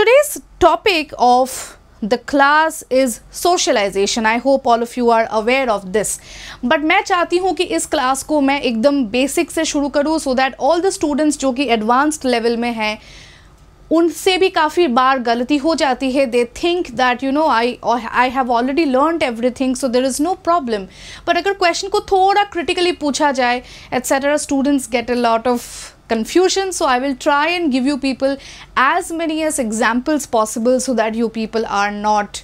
Today's topic of the class is socialization. I hope all of you are aware of this. But मैं चाहती हूँ कि इस class को मैं एकदम basic से शुरू करूँ so that all the students जो कि advanced level में हैं उनसे भी काफ़ी बार गलती हो जाती है they think that you know I I have already learn every thing so there is no problem पर अगर क्वेश्चन को थोड़ा क्रिटिकली पूछा जाए etcetera students get a lot of confusion so i will try and give you people as many as examples possible so that you people are not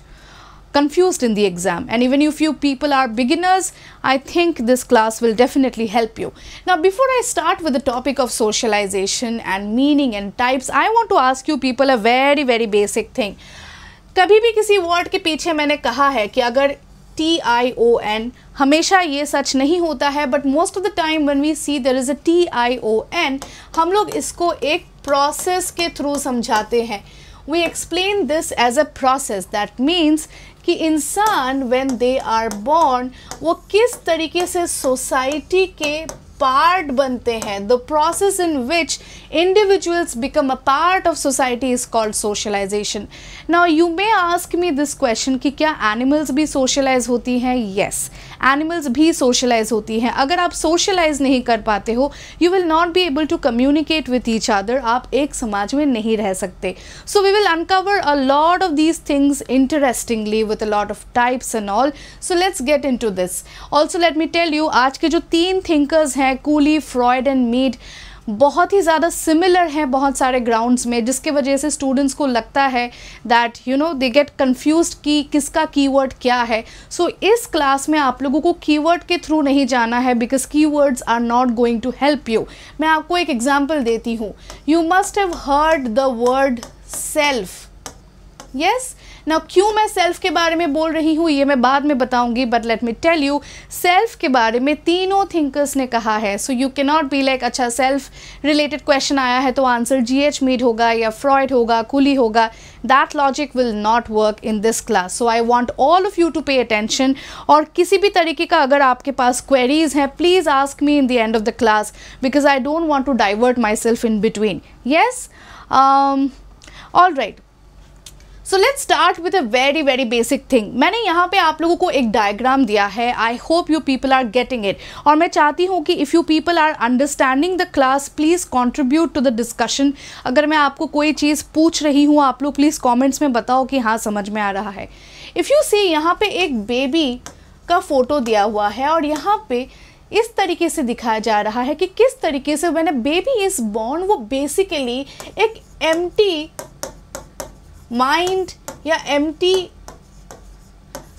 confused in the exam and even if you people are beginners i think this class will definitely help you now before i start with the topic of socialization and meaning and types i want to ask you people a very very basic thing कभी भी किसी word के पीछे मैंने कहा है कि अगर टी आई ओ एन हमेशा ये सच नहीं होता है but most of the time when we see there is a T I O N हम लोग इसको एक प्रोसेस के थ्रू समझाते हैं we explain this as a process that means कि इंसान वेन दे आर बॉर्न वो किस तरीके से सोसाइटी के पार्ट बनते हैं the process in which individuals become a part of society is called socialization now you may ask me this question कि क्या एनिमल्स भी सोशलाइज होती हैं येस yes. एनिमल्स भी सोशलाइज होती हैं अगर आप सोशलाइज नहीं कर पाते हो you will not be able to communicate with each other आप एक समाज में नहीं रह सकते so we will uncover a lot of these things interestingly with a lot of types and all so let's get into this also let me tell you आज के जो तीन थिंकर्स हैं कूली फ्रॉयड एंड मीड बहुत ही ज़्यादा similar हैं बहुत सारे ग्राउंड्स में जिसके वजह से स्टूडेंट्स को लगता है that you know they get confuse कि किसका कीवर्ड क्या है सो so, इस क्लास में आप लोगों को कीवर्ड के थ्रू नहीं जाना है because keywords are not going to help you मैं आपको एक एग्जाम्पल देती हूँ you must have heard the word self yes yes? ना क्यों मैं सेल्फ के बारे में बोल रही हूँ ये मैं बाद में बताऊंगी but let me tell you self के बारे में तीनों थिंकर्स ने कहा है सो यू के नॉट बी लाइक अच्छा सेल्फ रिलेटेड क्वेश्चन आया है तो आंसर जी एच मीड होगा या फ्रॉयड होगा कुली होगा that logic will not work in this class so I want all of you to pay attention और किसी भी तरीके का अगर आपके पास क्वेरीज हैं please ask me in the end of the class because I don't want to divert my self in between yes all right so let start with a very very basic thing मैंने यहाँ पे आप लोगों को एक diagram दिया है I hope you people are getting it और मैं चाहती हूँ कि if you people are understanding the class please contribute to the discussion अगर मैं आपको कोई चीज़ पूछ रही हूँ आप लोग प्लीज़ कॉमेंट्स में बताओ कि हाँ समझ में आ रहा है इफ़ यू सी यहाँ पे एक बेबी का फ़ोटो दिया हुआ है और यहाँ पे इस तरीके से दिखाया जा रहा है कि किस तरीके से मैंने बेबी इज़ बॉर्न वो बेसिकली एक एम्प्टी माइंड या एम्प्टी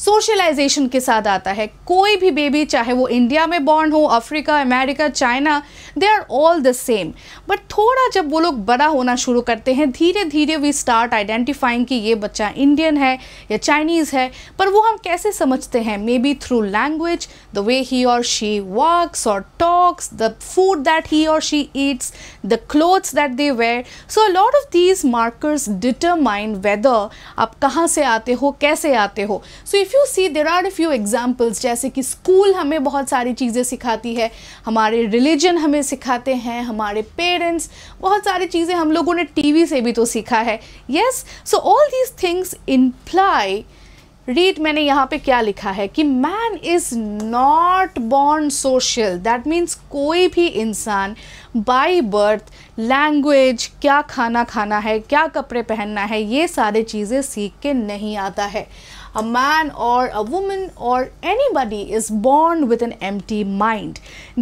सोशलाइजेशन के साथ आता है कोई भी बेबी चाहे वो इंडिया में बॉर्न हो Africa America China they are all the same but थोड़ा जब वो लोग बड़ा होना शुरू करते हैं धीरे धीरे वी स्टार्ट आइडेंटिफाइंग कि ये बच्चा इंडियन है या चाइनीज़ है पर वो हम कैसे समझते हैं maybe through language the way he और शी वर्क्स और talks the food that he और she eats the clothes that they wear so lot of these markers determine whether आप कहाँ से आते हो कैसे आते हो so if if you see there are few examples जैसे कि स्कूल हमें बहुत सारी चीज़ें सिखाती है हमारे रिलीजन हमें सिखाते हैं हमारे पेरेंट्स बहुत सारी चीज़ें हम लोगों ने वी से भी तो सीखा है yes so all these things imply read मैंने यहाँ पे क्या लिखा है कि man is not born social that means कोई भी इंसान बाई बर्थ लैंग्वेज क्या खाना खाना है क्या कपड़े पहनना है ये सारे चीज़ें सीख के नहीं आता है a man or a woman or anybody is born with an empty mind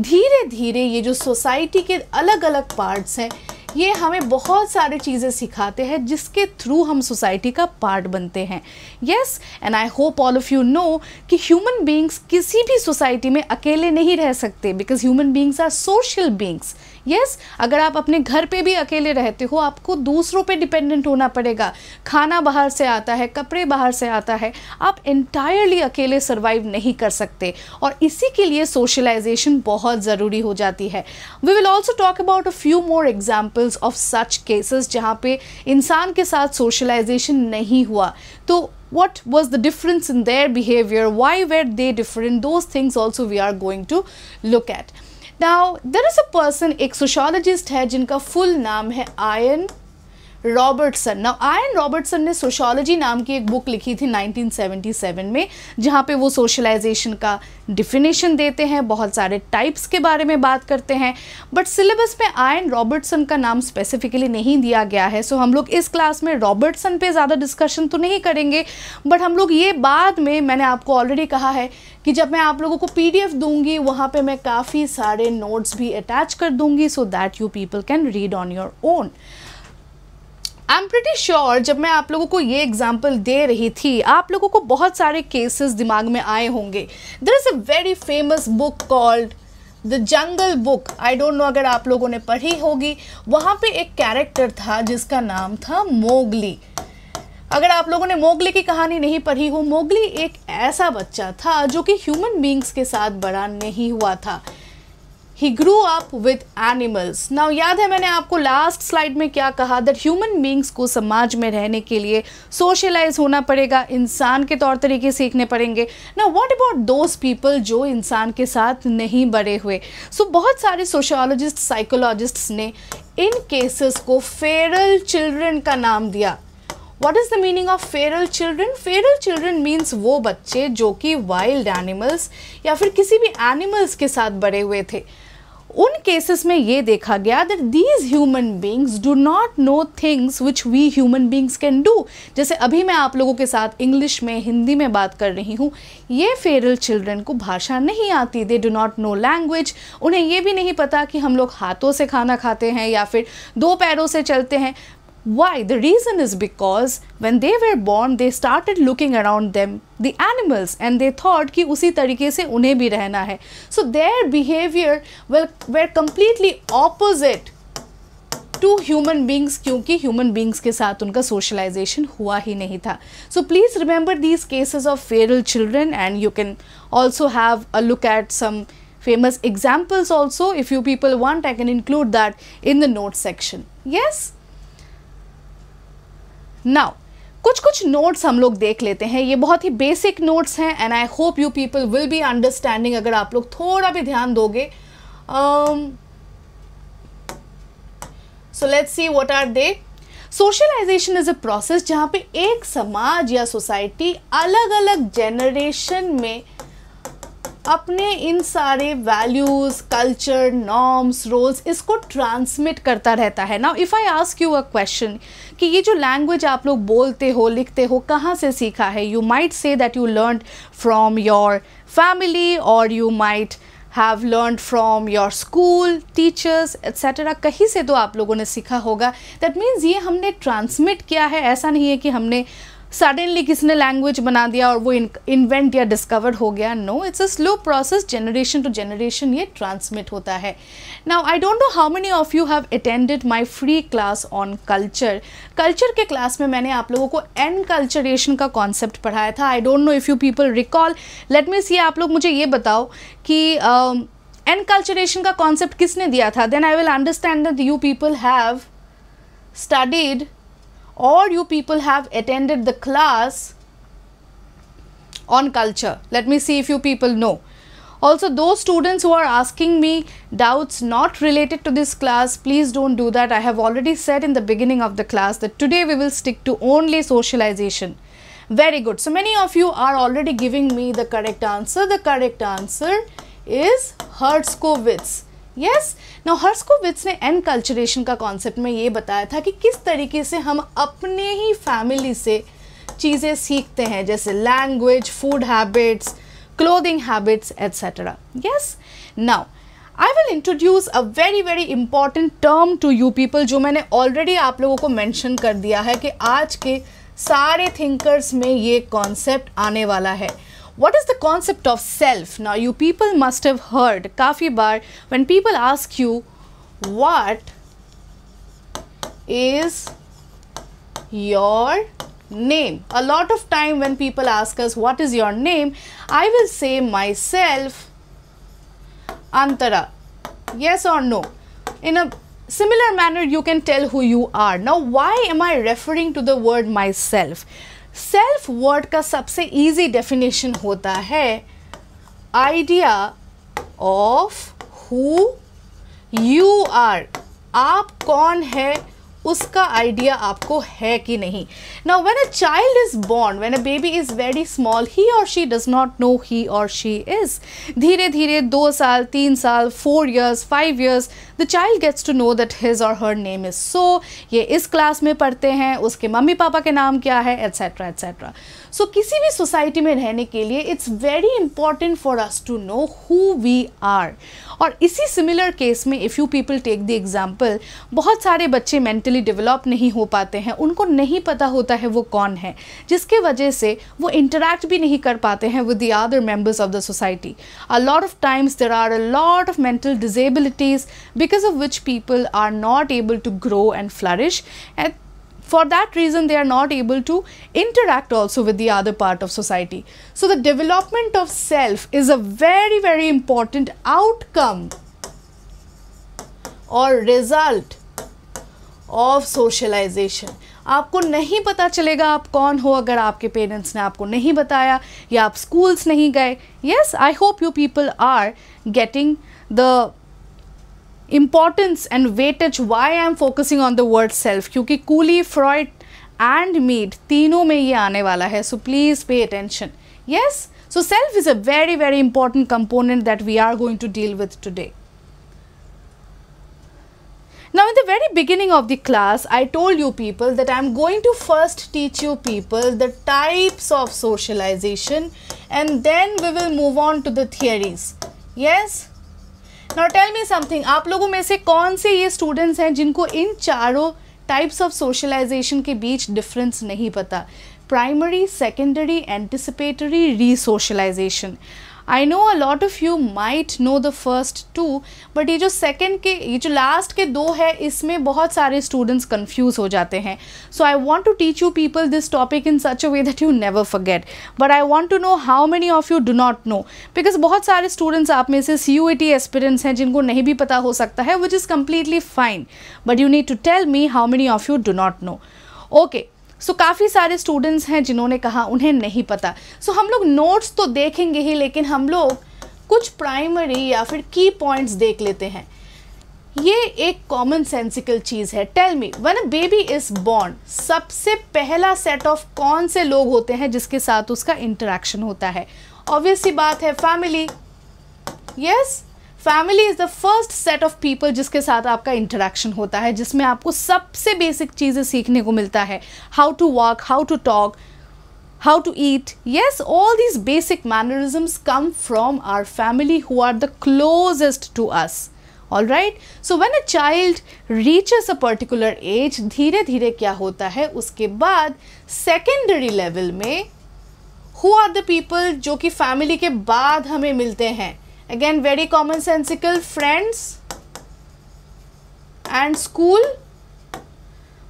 धीरे धीरे ये जो सोसाइटी के अलग अलग पार्ट्स हैं ये हमें बहुत सारे चीज़ें सिखाते हैं जिसके थ्रू हम सोसाइटी का पार्ट बनते हैं yes and I hope all of you know कि ह्यूमन बींग्स किसी भी सोसाइटी में अकेले नहीं रह सकते because human beings are social beings yes yes, अगर आप अपने घर पे भी अकेले रहते हो आपको दूसरों पे डिपेंडेंट होना पड़ेगा खाना बाहर से आता है कपड़े बाहर से आता है आप इंटायरली अकेले सर्वाइव नहीं कर सकते और इसी के लिए सोशलाइजेशन बहुत ज़रूरी हो जाती है we will also talk about a few more examples of such cases जहाँ पे इंसान के साथ सोशलाइजेशन नहीं हुआ तो what was the difference in their behavior why were they different those things also we are going to look at now there is a person एक sociologist है जिनका फुल नाम है आयन रॉबर्टसन ना आयन रॉबर्टसन ने sociology नाम की एक बुक लिखी थी 1977 में जहाँ पे वो सोशलाइजेशन का डिफिनेशन देते हैं बहुत सारे टाइप्स के बारे में बात करते हैं बट सिलेबस में आयन रॉबर्टसन का नाम स्पेसिफिकली नहीं दिया गया है सो हम लोग इस क्लास में रॉबर्टसन पे ज़्यादा डिस्कशन तो नहीं करेंगे बट हम लोग ये बाद में मैंने आपको ऑलरेडी कहा है कि जब मैं आप लोगों को पी एफ दूंगी वहाँ पर मैं काफ़ी सारे नोट्स भी अटैच कर दूंगी so that you people can read on your own I am pretty sure जब मैं आप लोगों को ये एग्जाम्पल दे रही थी आप लोगों को बहुत सारे केसेस दिमाग में आए होंगे there is a very famous book called the jungle book I don't know अगर आप लोगों ने पढ़ी होगी वहाँ पे एक कैरेक्टर था जिसका नाम था मोगली अगर आप लोगों ने मोगली की कहानी नहीं पढ़ी हो मोगली एक ऐसा बच्चा था जो कि ह्यूमन बींग्स के साथ बड़ा नहीं हुआ था he grew up with animals ना याद है मैंने आपको लास्ट स्लाइड में क्या कहा दैट ह्यूमन बींग्स को समाज में रहने के लिए सोशलाइज होना पड़ेगा इंसान के तौर तरीके सीखने पड़ेंगे ना वॉट अबाउट दोज पीपल जो इंसान के साथ नहीं बड़े हुए सो so, बहुत सारे सोशोलॉजिस्ट साइकोलॉजिस्ट ने इन केसेस को फेरल चिल्ड्रन का नाम दिया what is the meaning of feral children feral children means वो बच्चे जो कि वाइल्ड एनिमल्स या फिर किसी भी एनिमल्स के साथ बड़े हुए थे उन केसेस में ये देखा गया that these human beings do not know things which we human beings can do जैसे अभी मैं आप लोगों के साथ इंग्लिश में हिंदी में बात कर रही हूँ ये फेरल चिल्ड्रन को भाषा नहीं आती they do not know language उन्हें ये भी नहीं पता कि हम लोग हाथों से खाना खाते हैं या फिर दो पैरों से चलते हैं Why? The reason is because when they were born, they started looking around them, the animals, and they thought कि उसी तरीके से उन्हें भी रहना है. So their behavior well, were completely opposite to human beings क्योंकि human beings के साथ उनका socialisation हुआ ही नहीं था So please remember these cases of feral children, and you can also have a look at some famous examples also if you people want i can include that in the notes section yes now कुछ कुछ notes हम लोग देख लेते हैं ये बहुत ही बेसिक नोट्स हैं and I hope you people will be understanding अगर आप लोग थोड़ा भी ध्यान दोगे so let's see what are they socialization is a process जहाँ पे एक समाज या सोसाइटी अलग अलग जनरेशन में अपने इन सारे वैल्यूज़ कल्चर नॉर्म्स रोल्स इसको ट्रांसमिट करता रहता है ना if I ask you a question कि ये जो लैंग्वेज आप लोग बोलते हो लिखते हो कहाँ से सीखा है you might say that you learn from your family और you might have learn from your school teachers etcetera कहीं से तो आप लोगों ने सीखा होगा दैट मीन्स ये हमने ट्रांसमिट किया है ऐसा नहीं है कि हमने सडनली किसी ने लैंग्वेज बना दिया और वो इन्वेंट या डिस्कवर हो गया no it's a slow process generation to generation ये ट्रांसमिट होता है now I don't know how many of you have attended my free class on culture culture के क्लास में मैंने आप लोगों को एन कल्चरेशन का कॉन्सेप्ट पढ़ाया था I don't know if you people recall let means ये आप लोग मुझे ये बताओ कि एनकल्चरेशन um, का कॉन्सेप्ट किसने दिया था then I will understand that you people have studied all you people have attended the class on culture. Let me see if you people know. Also, those students who are asking me doubts not related to this class, please don't do that. I have already said in the beginning of the class that today we will stick to only socialization. Very good. So, many of you are already giving me the correct answer. The correct answer is Herskovitz. Yes ना Herskovits ने enculturation का concept में ये बताया था कि किस तरीके से हम अपने ही फैमिली से चीज़ें सीखते हैं जैसे language food habits clothing habits etcetera yes now I will introduce a very very important term to you people जो मैंने ऑलरेडी आप लोगों को मैंशन कर दिया है कि आज के सारे थिंकर्स में ये कॉन्सेप्ट आने वाला है what is the concept of self? Now, you people must have heard kafi bar when people ask you what is your name. A lot of time when people ask us what is your name, I will say myself Antara. Yes or no? In a similar manner, you can tell who you are. Now, why am I referring to the word myself? Self word का सबसे easy definition होता है idea of who you are आप कौन है उसका idea आपको है कि नहीं ना when a child is born when a baby is very small he और she does not know he और शी इज़ धीरे धीरे दो साल तीन साल four years five years the child gets to know that his और हर नेम इज़ सो ये इस क्लास में पढ़ते हैं उसके मम्मी पापा के नाम क्या है एट्सेट्रा एट्सेट्रा सो so, किसी भी सोसाइटी में रहने के लिए it's very important for us to know who we are और इसी सिमिलर केस में if you people take the example बहुत सारे बच्चे मेंटली डेवलप नहीं हो पाते हैं उनको नहीं पता होता है वो कौन है जिसके वजह से वो इंटरेक्ट भी नहीं कर पाते हैं with the other members of the society a lot of times there are a lot of mental disabilities because of which people are not able to grow and flourish and for that reason they are not able to interact also with the other part of society so the development of self is a very very important outcome or result of socialization. आपको नहीं पता चलेगा आप कौन हो अगर आपके parents ने आपको नहीं बताया या आप स्कूल्स नहीं गए yes I hope you people are getting the importance and weightage why I am focusing on the word self क्योंकि कूली फ्रॉइड and मीट तीनों में ये आने वाला है So please pay attention. Yes. So self is a very, very important component that we are going to deal with today. Now in the very beginning of the class, I told you people that I'm going to first teach you people the types of socialization and then we will move on to the theories. Yes? Not tell me something आप लोगों में से कौन से ये students हैं जिनको इन चारों टाइप्स ऑफ सोशलाइजेशन के बीच डिफरेंस नहीं पता primary secondary anticipatory resocialization I know a lot of you might know the first two but ये जो सेकेंड के ये जो लास्ट के दो है इसमें बहुत सारे स्टूडेंट्स कन्फ्यूज हो जाते हैं so I want to teach you people this topic in such a way that you never forget but I want to know how many of you do not know because बहुत सारे students आप में से C U A T experience हैं जिनको नहीं भी पता हो सकता है which is completely fine but you need to tell me how many of you do not no okay so so, काफ़ी सारे स्टूडेंट्स हैं जिन्होंने कहा उन्हें नहीं पता सो so, हम लोग नोट्स तो देखेंगे ही लेकिन हम लोग कुछ प्राइमरी या फिर की पॉइंट्स देख लेते हैं ये एक कॉमन सेंसिकल चीज़ है tell me when a baby is born सबसे पहला सेट ऑफ कौन से लोग होते हैं जिसके साथ उसका इंटरेक्शन होता है ऑब्वियसली बात है family yes yes? Family is the first set of people जिसके साथ आपका इंटरेक्शन होता है जिसमें आपको सबसे बेसिक चीज़ें सीखने को मिलता है how to walk how to talk how to eat yes all these basic mannerisms come from our family who are the closest to us all right so when a child reaches a particular age धीरे धीरे क्या होता है उसके बाद secondary level में who are the people जो कि फैमिली के बाद हमें मिलते हैं again very sensical friends and school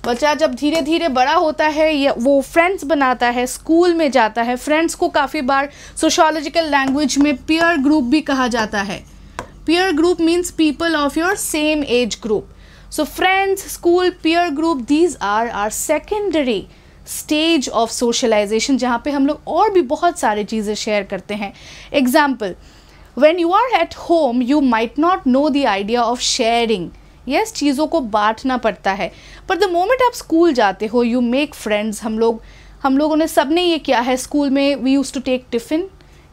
बच्चा जब धीरे धीरे बड़ा होता है या वो फ्रेंड्स बनाता है स्कूल में जाता है फ्रेंड्स को काफ़ी बार सोशोलॉजिकल लैंग्वेज में पीयर ग्रुप भी कहा जाता है peer group means people of your same age group so friends school peer group these are are secondary stage of socialization जहाँ पे हम लोग और भी बहुत सारी चीज़ें शेयर करते हैं example when you are at home you might not know the idea of sharing yes चीज़ों को बांटना पड़ता है पर द मोमेंट आप स्कूल जाते हो यू मेक फ्रेंड्स हम लोग हम लोगों ने सब ने ये किया है स्कूल में we use to take tiffin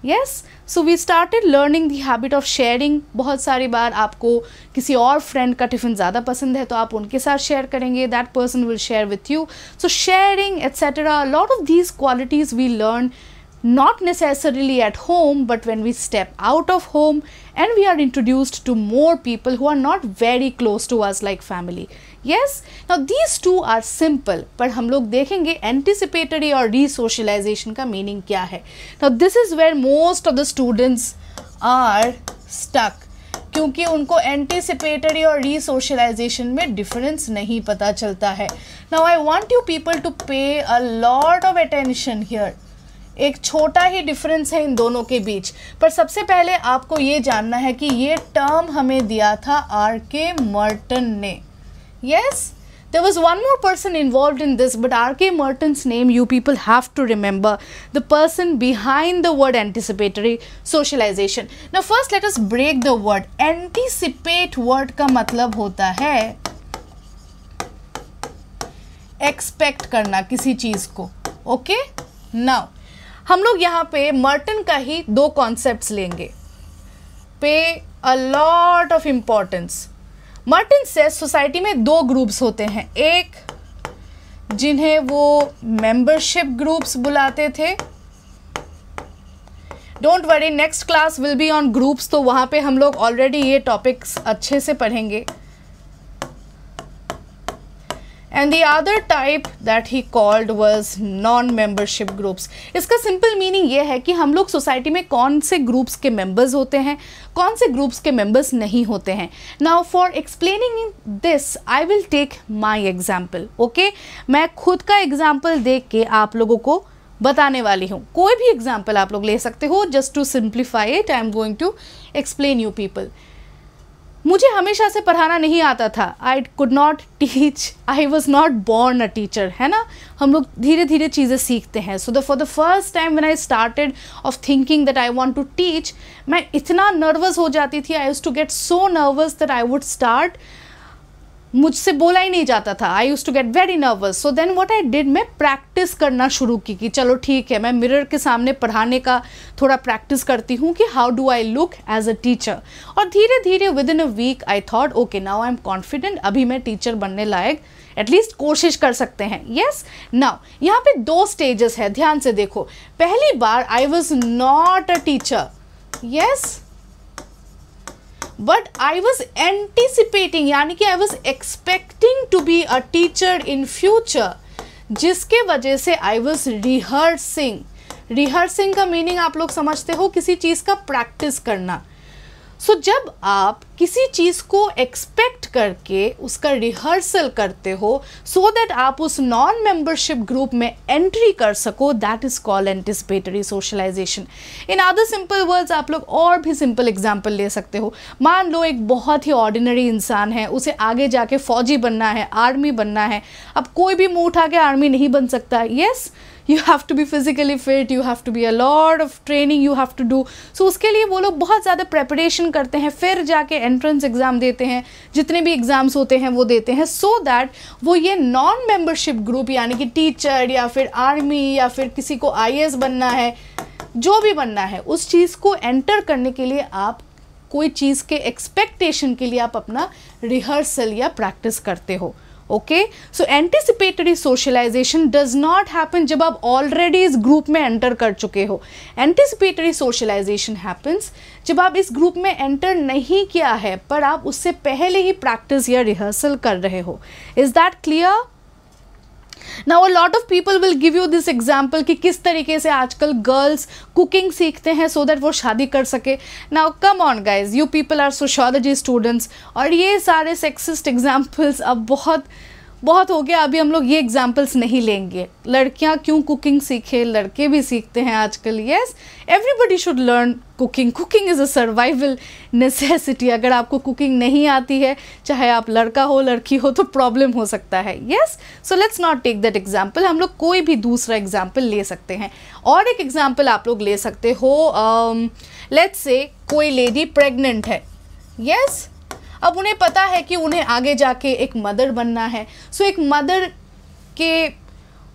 yes so we started learning the habit of sharing बहुत सारी बार आपको किसी और फ्रेंड का टिफ़िन ज़्यादा पसंद है तो आप उनके साथ शेयर करेंगे that person will share with you so sharing etcetera lot of these qualities we learn not necessarily at home but when we step out of home and we are introduced to more people who are not very close to us like family yes now these two are simple but hum log dekhenge anticipatory or resocialization ka meaning kya hai now this is where most of the students are stuck क्योंकि उनको anticipatory और रीसोशलाइजेशन में difference नहीं पता चलता है now I want you people to pay a lot of attention here एक छोटा ही डिफरेंस है इन दोनों के बीच पर सबसे पहले आपको ये जानना है कि ये टर्म हमें दिया था आर के मर्टन ने yes there was one more person involve in this but R K Merton's name you people have to remember the person behind the word anticipatory socialization न first let us break the word anticipate word का मतलब होता है expect करना किसी चीज को okay okay? Now हम लोग यहाँ पे मर्टन का ही दो कॉन्सेप्ट लेंगे पे a lot of importance Merton से सोसाइटी में दो ग्रुप्स होते हैं एक जिन्हें वो मेंबरशिप ग्रुप्स बुलाते थे don't worry next class will be on groups तो वहाँ पे हम लोग ऑलरेडी ये टॉपिक्स अच्छे से पढ़ेंगे and the other type that he called was non membership groups इसका सिंपल मीनिंग ये है कि हम लोग सोसाइटी में कौन से ग्रुप्स के मेम्बर्स होते हैं कौन से ग्रुप्स के मेम्बर्स नहीं होते हैं now for explaining this I will take my example okay मैं खुद का एग्जाम्पल देख के आप लोगों को बताने वाली हूँ कोई भी एग्जाम्पल आप लोग ले सकते हो just to simplify it I am going to explain you people मुझे हमेशा से पढ़ाना नहीं आता था I could not teach I was not born a teacher है ना हम लोग धीरे धीरे चीज़ें सीखते हैं so the for the first time one I started of thinking that I want to teach मैं इतना नर्वस हो जाती थी I use to get so nervous that I would start मुझसे बोला ही नहीं जाता था I use to get very nervous so then what I did मैं प्रैक्टिस करना शुरू की कि चलो ठीक है मैं मिरर के सामने पढ़ाने का थोड़ा प्रैक्टिस करती हूँ कि how do I look as a teacher और धीरे धीरे within a week I thought okay now I am confident अभी मैं टीचर बनने लायक एटलीस्ट कोशिश कर सकते हैं येस नाउ यहाँ पे दो स्टेजेस है ध्यान से देखो पहली बार I was not a teacher yes but I was anticipating यानी कि I was expecting to be a teacher in future जिसके वजह से आई वॉज रिहर्सिंग रिहर्सिंग का मीनिंग आप लोग समझते हो किसी चीज़ का प्रैक्टिस करना सो so, जब आप किसी चीज़ को एक्सपेक्ट करके उसका रिहर्सल करते हो सो so दैट आप उस नॉन मेंबरशिप ग्रुप में एंट्री कर सको that is call anticipatory socialization in other simple words आप लोग और भी सिंपल एग्जाम्पल ले सकते हो मान लो एक बहुत ही ऑर्डिनरी इंसान है उसे आगे जाके फौजी बनना है आर्मी बनना है अब कोई भी मुँह उठा के आर्मी नहीं बन सकता yes yes? You have to be physically fit you have to be a lot of training you have to do so उसके लिए वो लोग बहुत ज़्यादा प्रेपरेशन करते हैं फिर जाके एंट्रेंस एग्ज़ाम देते हैं जितने भी एग्ज़ाम्स होते हैं वो देते हैं सो so दैट वो ये नॉन मेम्बरशिप ग्रुप यानी कि टीचर या फिर आर्मी या फिर किसी को आई बनना है जो भी बनना है उस चीज़ को एंटर करने के लिए आप कोई चीज़ के एक्सपेक्टेशन के लिए आप अपना रिहर्सल या प्रैक्टिस करते हो okay so anticipatory socialization does not happen जब आप ऑलरेडी इस ग्रुप में एंटर कर चुके हो एंटिसिपेटरी सोशलाइजेशन हैपन्स जब आप इस ग्रुप में एंटर नहीं किया है पर आप उससे पहले ही प्रैक्टिस या रिहर्सल कर रहे हो is that clear now a lot of people will give you this example कि किस तरीके से आजकल गर्ल्स कुकिंग सीखते हैं सो so दैट वो शादी कर सके now come on guys you people are sociology students और ये सारे सेक्सिस्ट एग्जाम्पल्स अब बहुत बहुत हो गया अभी हम लोग ये एग्जाम्पल्स नहीं लेंगे लड़कियाँ क्यों कुकिंग सीखे लड़के भी सीखते हैं आजकल yes everybody should learn cooking cooking is a survival necessity अगर आपको कुकिंग नहीं आती है चाहे आप लड़का हो लड़की हो तो प्रॉब्लम हो सकता है yes so let's not take that example हम लोग कोई भी दूसरा एग्जाम्पल ले सकते हैं और एक एग्जाम्पल आप लोग ले सकते हो लेट्स um, से कोई लेडी प्रेगनेंट है यस yes? अब उन्हें पता है कि उन्हें आगे जाके एक मदर बनना है सो एक मदर के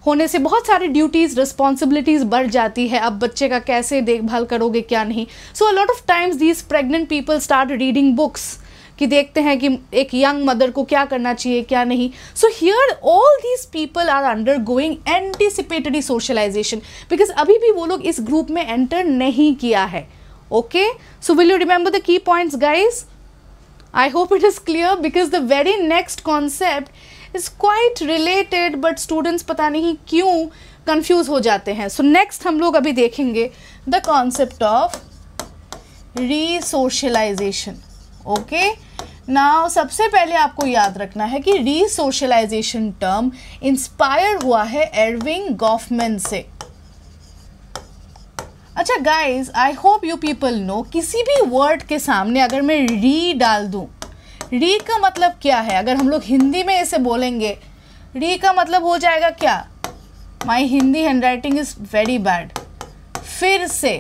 होने से बहुत सारी ड्यूटीज़ रिस्पॉन्सिबिलिटीज़ बढ़ जाती है अब बच्चे का कैसे देखभाल करोगे क्या नहीं so a lot of times these pregnant people start reading books कि देखते हैं कि एक यंग मदर को क्या करना चाहिए क्या नहीं so here all these people are undergoing anticipatory socialization because अभी भी वो लोग इस ग्रुप में एंटर नहीं किया है okay so will you remember the key points guys I hope it is clear because the very next concept is quite related but students pata nahi kyun confuse ho jate hain so next hum log abhi dekhenge the concept of resocialization okay now सबसे पहले आपको याद रखना है कि री socialisation term inspire हुआ है एरविंग गॉफमैन से अच्छा guys I hope you people know किसी भी वर्ड के सामने अगर मैं री डाल दूँ री का मतलब क्या है अगर हम लोग हिंदी में इसे बोलेंगे री का मतलब हो जाएगा क्या my Hindi handwriting is very bad फिर से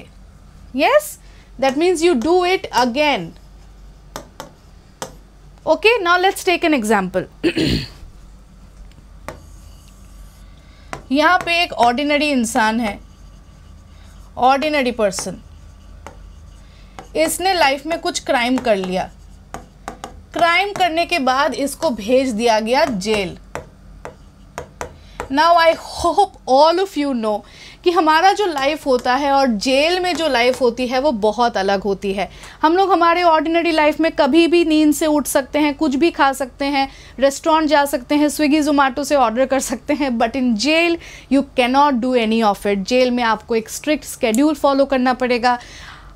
yes that means you do it again okay now let's take an example यहाँ पे एक ऑर्डिनरी इंसान है ऑर्डिनरी पर्सन इसने लाइफ में कुछ क्राइम कर लिया क्राइम करने के बाद इसको भेज दिया गया jail now I hope all of you know कि हमारा जो लाइफ होता है और जेल में जो लाइफ होती है वो बहुत अलग होती है हम लोग हमारे ऑर्डिनरी लाइफ में कभी भी नींद से उठ सकते हैं कुछ भी खा सकते हैं रेस्टोरेंट जा सकते हैं स्विगी जोमेटो से ऑर्डर कर सकते हैं but in jail you cannot do any of it jail में आपको एक स्ट्रिक्ट स्केड्यूल फॉलो करना पड़ेगा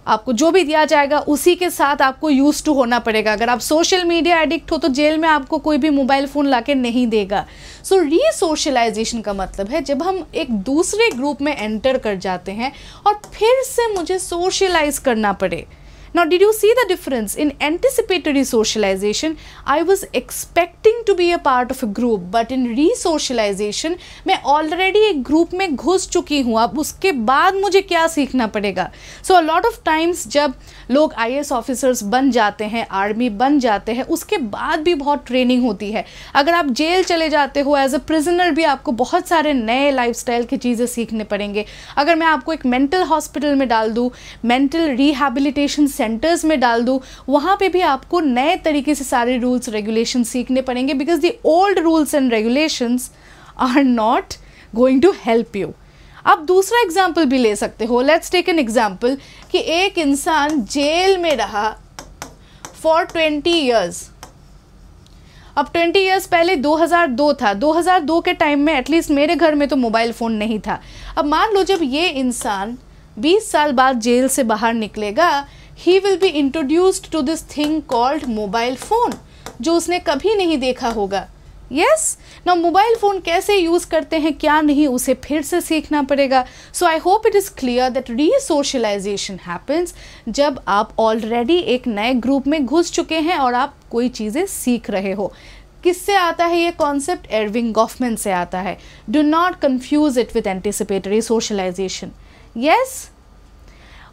आपको जो भी दिया जाएगा उसी के साथ आपको यूज़ टू होना पड़ेगा अगर आप सोशल मीडिया एडिक्ट हो तो जेल में आपको कोई भी मोबाइल फ़ोन ला नहीं देगा सो री सोशलाइजेशन का मतलब है जब हम एक दूसरे ग्रुप में एंटर कर जाते हैं और फिर से मुझे सोशलाइज करना पड़े Now, did you see the difference in anticipatory socialization? I was expecting to be a part of a group, but in re-socialization, मैं ऑलरेडी एक ग्रुप में घुस चुकी हूँ अब उसके बाद मुझे क्या सीखना पड़ेगा so a lot of times जब लोग आई ऑफिसर्स बन जाते हैं आर्मी बन जाते हैं उसके बाद भी बहुत ट्रेनिंग होती है अगर आप जेल चले जाते हो एज अ प्रिजनर भी आपको बहुत सारे नए लाइफस्टाइल की चीज़ें सीखने पड़ेंगे अगर मैं आपको एक मेंटल हॉस्पिटल में डाल दूँ मेंटल रिहेबिलिटेशन सेंटर सेंटर्स में डाल दूँ वहाँ पे भी आपको नए तरीके से सारे रूल्स रेगुलेशन सीखने पड़ेंगे because the old rules and regulations are not going to help you आप दूसरा एग्जाम्पल भी ले सकते हो लेट्स टेक एन एग्जाम्पल कि एक इंसान जेल में रहा फॉर ट्वेंटी ईयर्स अब ट्वेंटी ईयर्स पहले 2002 था 2002 के टाइम में एटलीस्ट मेरे घर में तो मोबाइल फ़ोन नहीं था अब मान लो जब ये इंसान 20 साल बाद जेल से बाहर निकलेगा he will be introduced to this thing called mobile phone जो उसने कभी नहीं देखा होगा यस ना मोबाइल फ़ोन कैसे यूज़ करते हैं क्या नहीं उसे फिर से सीखना पड़ेगा so I hope it is clear that resocialization happens जब आप ऑलरेडी एक नए ग्रुप में घुस चुके हैं और आप कोई चीज़ें सीख रहे हो किससे आता है ये कॉन्सेप्ट एरविंग गॉफमैन से आता है do not confuse it with anticipatory socialisation yes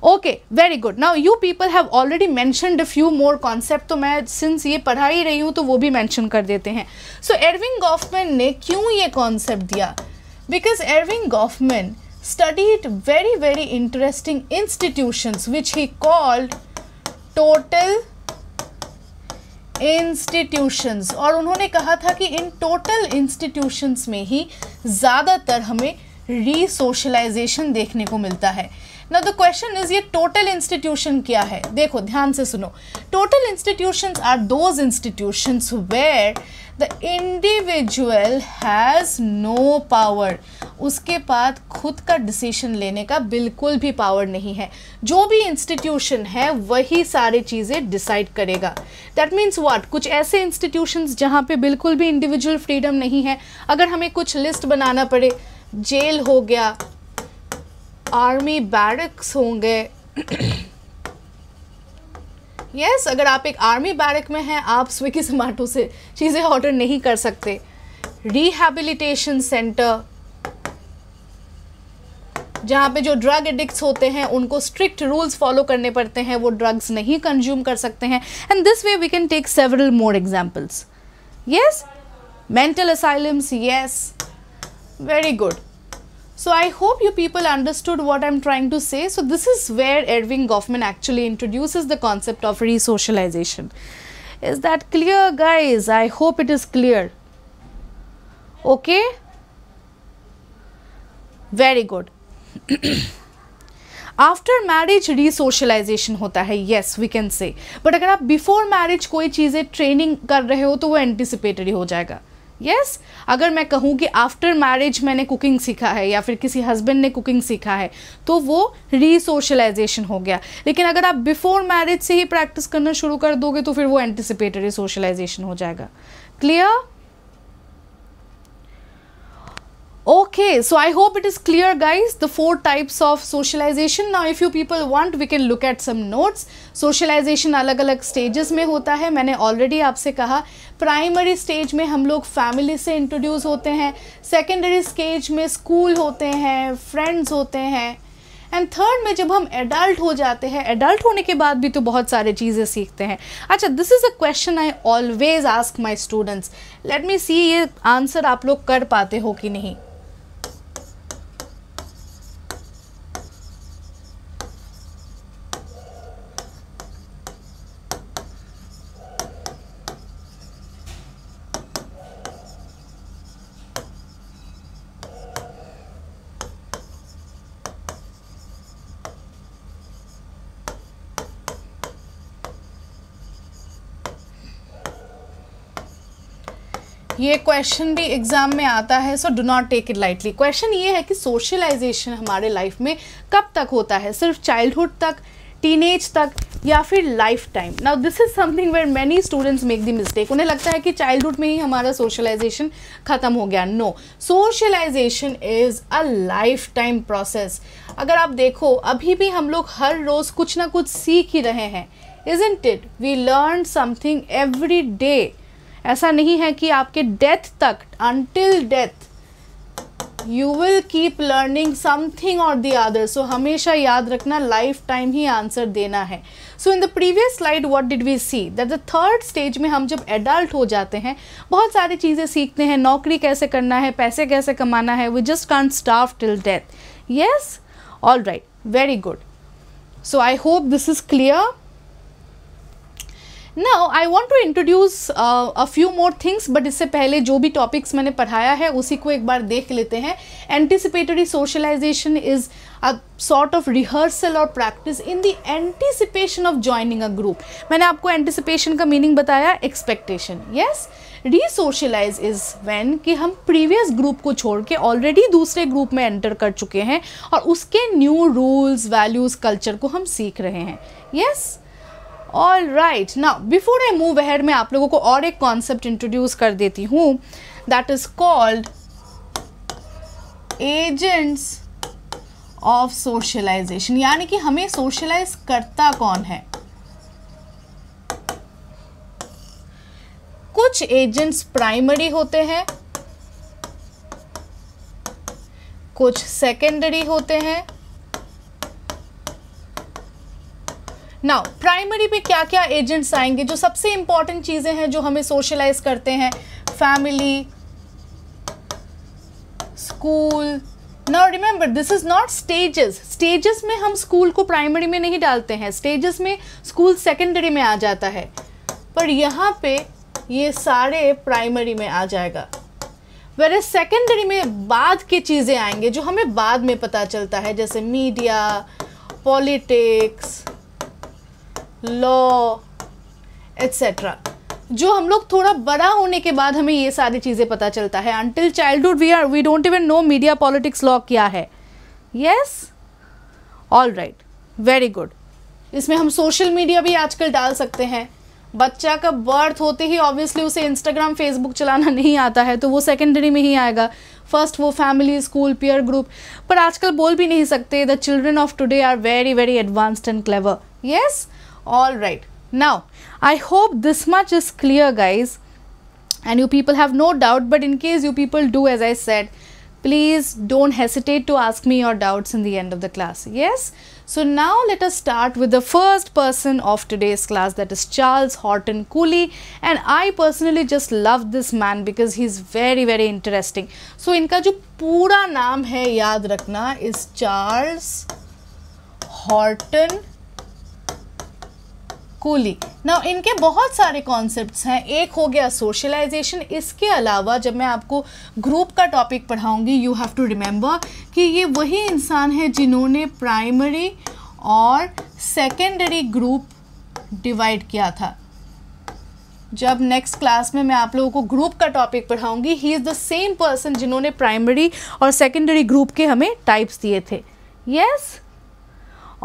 okay very good now you people have already mentioned a few more concept तो मैं सिंस ये पढ़ा ही रही हूँ तो वो भी मैंशन कर देते हैं सो एरविंग गॉफमैन ने क्यों ये कॉन्सेप्ट दिया because Erving Goffman studied very very interesting institutions which he called total institutions और उन्होंने कहा था कि इन टोटल institutions में ही ज़्यादातर हमें रीसोशलाइजेशन देखने को मिलता है ना द क्वेश्चन इज ये टोटल इंस्टीट्यूशन क्या है देखो ध्यान से सुनो total institution are those institution where the individual has no power उसके बाद खुद का डिसीशन लेने का बिल्कुल भी पावर नहीं है जो भी इंस्टीट्यूशन है वही सारी चीज़ें डिसाइड करेगा दैट मीन्स वाट कुछ ऐसे इंस्टीट्यूशंस जहाँ पे बिल्कुल भी इंडिविजुअल फ्रीडम नहीं है अगर हमें कुछ लिस्ट बनाना पड़े जेल हो गया आर्मी बैरक्स होंगे यस yes, अगर आप एक आर्मी बैरक में हैं आप स्विगी जोमेटो से चीज़ें ऑर्डर नहीं कर सकते रिहेबिलिटेशन सेंटर जहाँ पे जो ड्रग एडिक्ट्स होते हैं उनको स्ट्रिक्ट रूल्स फॉलो करने पड़ते हैं वो ड्रग्स नहीं कंज्यूम कर सकते हैं and this way we can take several more examples yes mental asylums yes very good So I hope you people understood what I'm trying to say. So this is where Erving Goffman actually introduces the concept of resocialization. Is that clear guys? I hope it is clear. Okay? Very good. After marriage, resocialisation होता है yes we can say but अगर आप before marriage कोई चीज़ें training कर रहे हो तो वो हो जाएगा यस yes? अगर मैं कहूँ कि आफ्टर मैरिज मैंने कुकिंग सीखा है या फिर किसी हस्बैंड ने कुकिंग सीखा है तो वो री सोशलाइजेशन हो गया लेकिन अगर आप बिफोर मैरिज से ही प्रैक्टिस करना शुरू कर दोगे तो फिर वो एंटिसिपेटरी सोशलाइजेशन हो जाएगा clear okay so i hope it is clear guys the four types of socialization now if you people want we can look at some notes socialization alag alag stages mein hota hai maine already aap se kaha primary stage mein hum log family se introduce hote hain secondary stage mein school hote hain friends hote hain and third में जब हम adult हो जाते हैं adult होने के बाद भी तो बहुत सारे चीज़ें सीखते हैं अच्छा this is a question I always ask my students let me see ये आंसर आप लोग कर पाते हो कि नहीं ये क्वेश्चन भी एग्जाम में आता है so do not take it lightly question ये है कि सोशलाइजेशन हमारे लाइफ में कब तक होता है सिर्फ चाइल्डहुड तक टीनेज तक या फिर life time now this is something where many students make the mistake उन्हें लगता है कि चाइल्डहुड में ही हमारा सोशलाइजेशन खत्म हो गया no socialisation is a life time process अगर आप देखो अभी भी हम लोग हर रोज़ कुछ ना कुछ सीख ही रहे हैं is isn't it we learn something every day ऐसा नहीं है कि आपके डेथ तक until death you will keep learning something और दी अदर सो हमेशा याद रखना लाइफ टाइम ही आंसर देना है so in the previous slide what did we see that the third stage में हम जब एडल्ट हो जाते हैं बहुत सारी चीज़ें सीखते हैं नौकरी कैसे करना है पैसे कैसे कमाना है we just can't stop till death yes all right very good so I hope this is clear now I want to introduce a few more things but इससे पहले जो भी टॉपिक्स मैंने पढ़ाया है उसी को एक बार देख लेते हैं anticipatory socialisation is a sort of rehearsal और practice in the anticipation of joining a group मैंने आपको एंटिसिपेशन का मीनिंग बताया एक्सपेक्टेशन री सोशलाइज इज वैन कि हम प्रीवियस ग्रुप को छोड़ के ऑलरेडी दूसरे ग्रुप में एंटर कर चुके हैं और उसके न्यू रूल्स वैल्यूज़ कल्चर को हम सीख रहे हैं यस yes? ऑल राइट ना बिफोर आई मूव अहेड मैं आप लोगों को और एक कॉन्सेप्ट इंट्रोड्यूस कर देती हूँ that is called agents of socialisation यानी कि हमें सोशलाइज करता कौन है कुछ एजेंट्स प्राइमरी होते हैं कुछ सेकेंडरी होते हैं नाउ प्राइमरी पे क्या क्या एजेंट्स आएंगे जो सबसे इंपॉर्टेंट चीज़ें हैं जो हमें सोशलाइज करते हैं family school now remember this is not stages stages में हम स्कूल को प्राइमरी में नहीं डालते हैं स्टेजेस में स्कूल सेकेंडरी में आ जाता है पर यहाँ पे ये सारे प्राइमरी में आ जाएगा वेरे सेकेंडरी में बाद के चीज़ें आएंगे जो हमें बाद में पता चलता है जैसे मीडिया पॉलिटिक्स लॉ एट्सेट्रा जो हम लोग थोड़ा बड़ा होने के बाद हमें ये सारी चीज़ें पता चलता है until childhood we are we don't even know media politics law क्या है yes all right very good इसमें हम सोशल मीडिया भी आजकल डाल सकते हैं बच्चा का बर्थ होते ही ऑब्वियसली उसे इंस्टाग्राम फेसबुक चलाना नहीं आता है तो वो सेकेंडरी में ही आएगा फर्स्ट वो फैमिली स्कूल पियर ग्रुप पर आजकल बोल भी नहीं सकते the children of today are very very advanced and clever yes all right now i hope this much is clear guys and you people have no doubt but in case you people do as i said please don't hesitate to ask me your doubts in the end of the class yes so now let us start with the first person of today's class that is charles horton cooley and i personally just love this man because he's very very interesting so inka jo pura naam hai yaad rakna is charles horton Cooley ना इनके बहुत सारे concepts हैं एक हो गया socialisation इसके अलावा जब मैं आपको ग्रुप का टॉपिक पढ़ाऊंगी यू हैव टू रिमेंबर कि ये वही इंसान है जिन्होंने प्राइमरी और सेकेंडरी ग्रुप डिवाइड किया था जब नेक्स्ट क्लास में मैं आप लोगों को ग्रुप का टॉपिक पढ़ाऊंगी he is the same person जिन्होंने प्राइमरी और सेकेंडरी ग्रुप के हमें टाइप्स दिए थे yes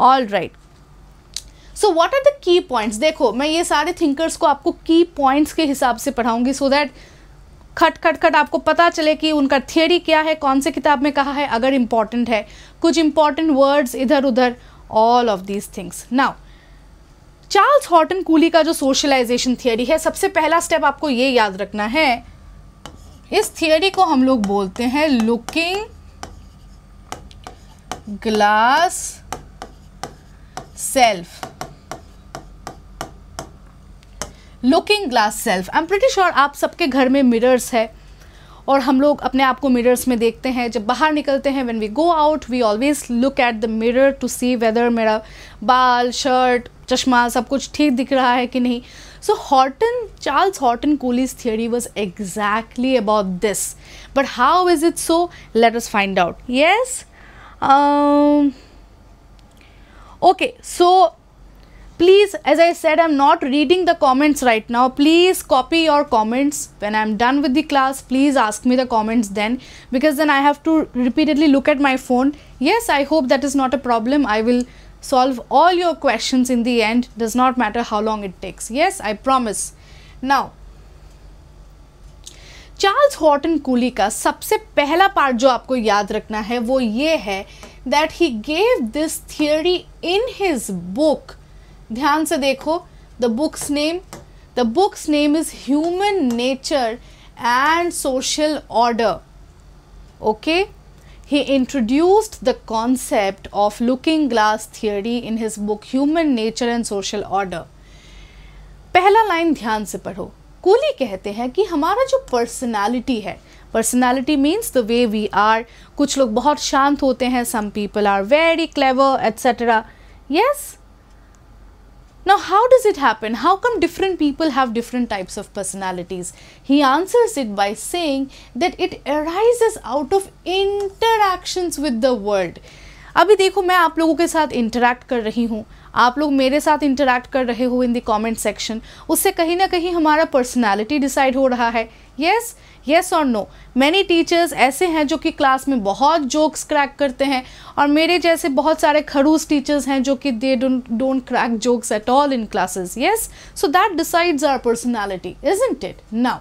all right so what are the key points देखो मैं ये सारे थिंकर्स को आपको की पॉइंट्स के हिसाब से पढ़ाऊंगी सो दैट खट खट खट आपको पता चले कि उनका थियोरी क्या है कौन से किताब में कहा है अगर इम्पॉर्टेंट है कुछ इम्पॉर्टेंट वर्ड्स इधर उधर all of these things now Charles Horton Cooley का जो सोशलाइजेशन थियोरी है सबसे पहला स्टेप आपको ये याद रखना है इस थियोरी को हम लोग बोलते हैं looking glass self looking glass self I am pretty sure आप सबके घर में मिरर्स है और हम लोग अपने आप को मिरर्स में देखते हैं जब बाहर निकलते हैं when we go out we always look at the mirror to see whether मेरा बाल शर्ट चश्मा सब कुछ ठीक दिख रहा है कि नहीं so Horton Charles Horton Cooley's theory was exactly about this but how is it so let us find out yes okay so please as i said i'm not reading the comments right now please copy your comments when i'm done with the class please ask me the comments then because then i have to repeatedly look at my phone yes i hope that is not a problem i will solve all your questions in the end does not matter how long it takes yes i promise now Charles Horton Cooley का सबसे पहला part जो आपको याद रखना है वो ये है that he gave this theory in his book ध्यान से देखो the book's name the book's name is human nature and social order okay he introduced the concept of looking glass theory in his book human nature and social order पहला line ध्यान से पढ़ो कोली कहते हैं कि हमारा जो पर्सनैलिटी है personality means the way we are कुछ लोग बहुत शांत होते हैं some people are very clever etcetera yes how does it happen? How come different people have different types of personalities? He answers it by saying that it arises out of interactions with the world. अभी देखो मैं आप लोगों के साथ interact कर रही हूँ आप लोग मेरे साथ इंटरेक्ट कर रहे हो इन द कमेंट सेक्शन उससे कहीं ना कहीं हमारा पर्सनालिटी डिसाइड हो रहा है यस yes? येस और नो मैनी टीचर्स ऐसे हैं जो कि क्लास में बहुत जोक्स क्रैक करते हैं और मेरे जैसे बहुत सारे खड़ूस टीचर्स हैं जो कि they don't crack jokes at all in classes yes so that decides our personality isn't it now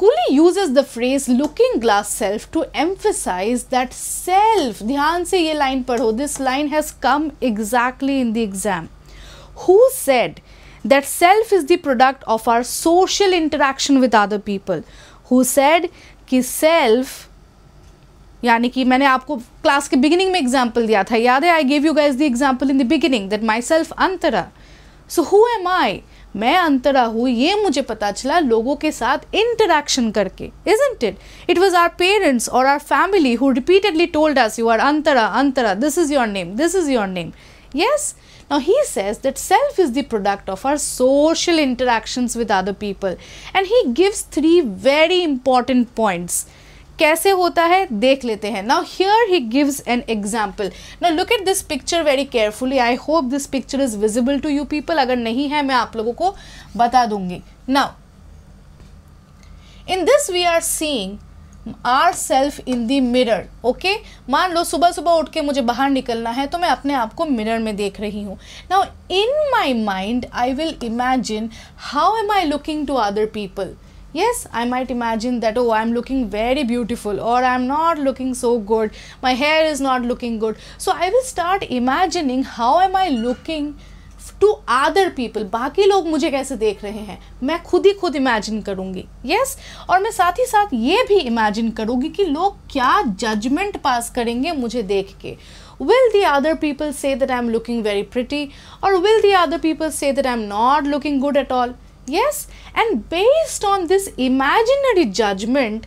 Cooley uses the phrase looking glass self to emphasize that self ध्यान से ये लाइन पढ़ो this line has come exactly in the exam who said that self is the product of our social interaction with other people who said कि self यानी कि मैंने आपको class के बिगिनिंग में एग्जाम्पल दिया था याद है I gave you guys the example in the beginning that my self Antara so who am I मैं अंतरा हूँ ये मुझे पता चला लोगों के साथ इंटरेक्शन करके isn't it it was our parents और our family who repeatedly told us you are Antara Antara this is your name this is your name yes Now he says that self is the product of our social interactions with other people and he gives three very important points. कैसे होता है देख लेते हैं now here he gives an example now look at this picture very carefully I hope this picture is visible to you people अगर नहीं है मैं आप लोगों को बता दूंगी now in this we are seeing our self in the mirror okay मान लो सुबह सुबह उठ के मुझे बाहर निकलना है तो मैं अपने आप को मिरर में देख रही हूँ now in my mind I will imagine how am I looking to other people yes I might imagine that oh I am looking very beautiful और I am not looking so good my hair is not looking good so I will start imagining how am I looking to other people बाकी लोग मुझे कैसे देख रहे हैं मैं खुद ही खुद इमेजिन करूँगी यस yes? और मैं साथ ही साथ ये भी इमेजिन करूंगी कि लोग क्या जजमेंट पास करेंगे मुझे देख के will the other people say that I am looking very pretty और will the other people say that I am not looking good at all yes and based on this imaginary judgement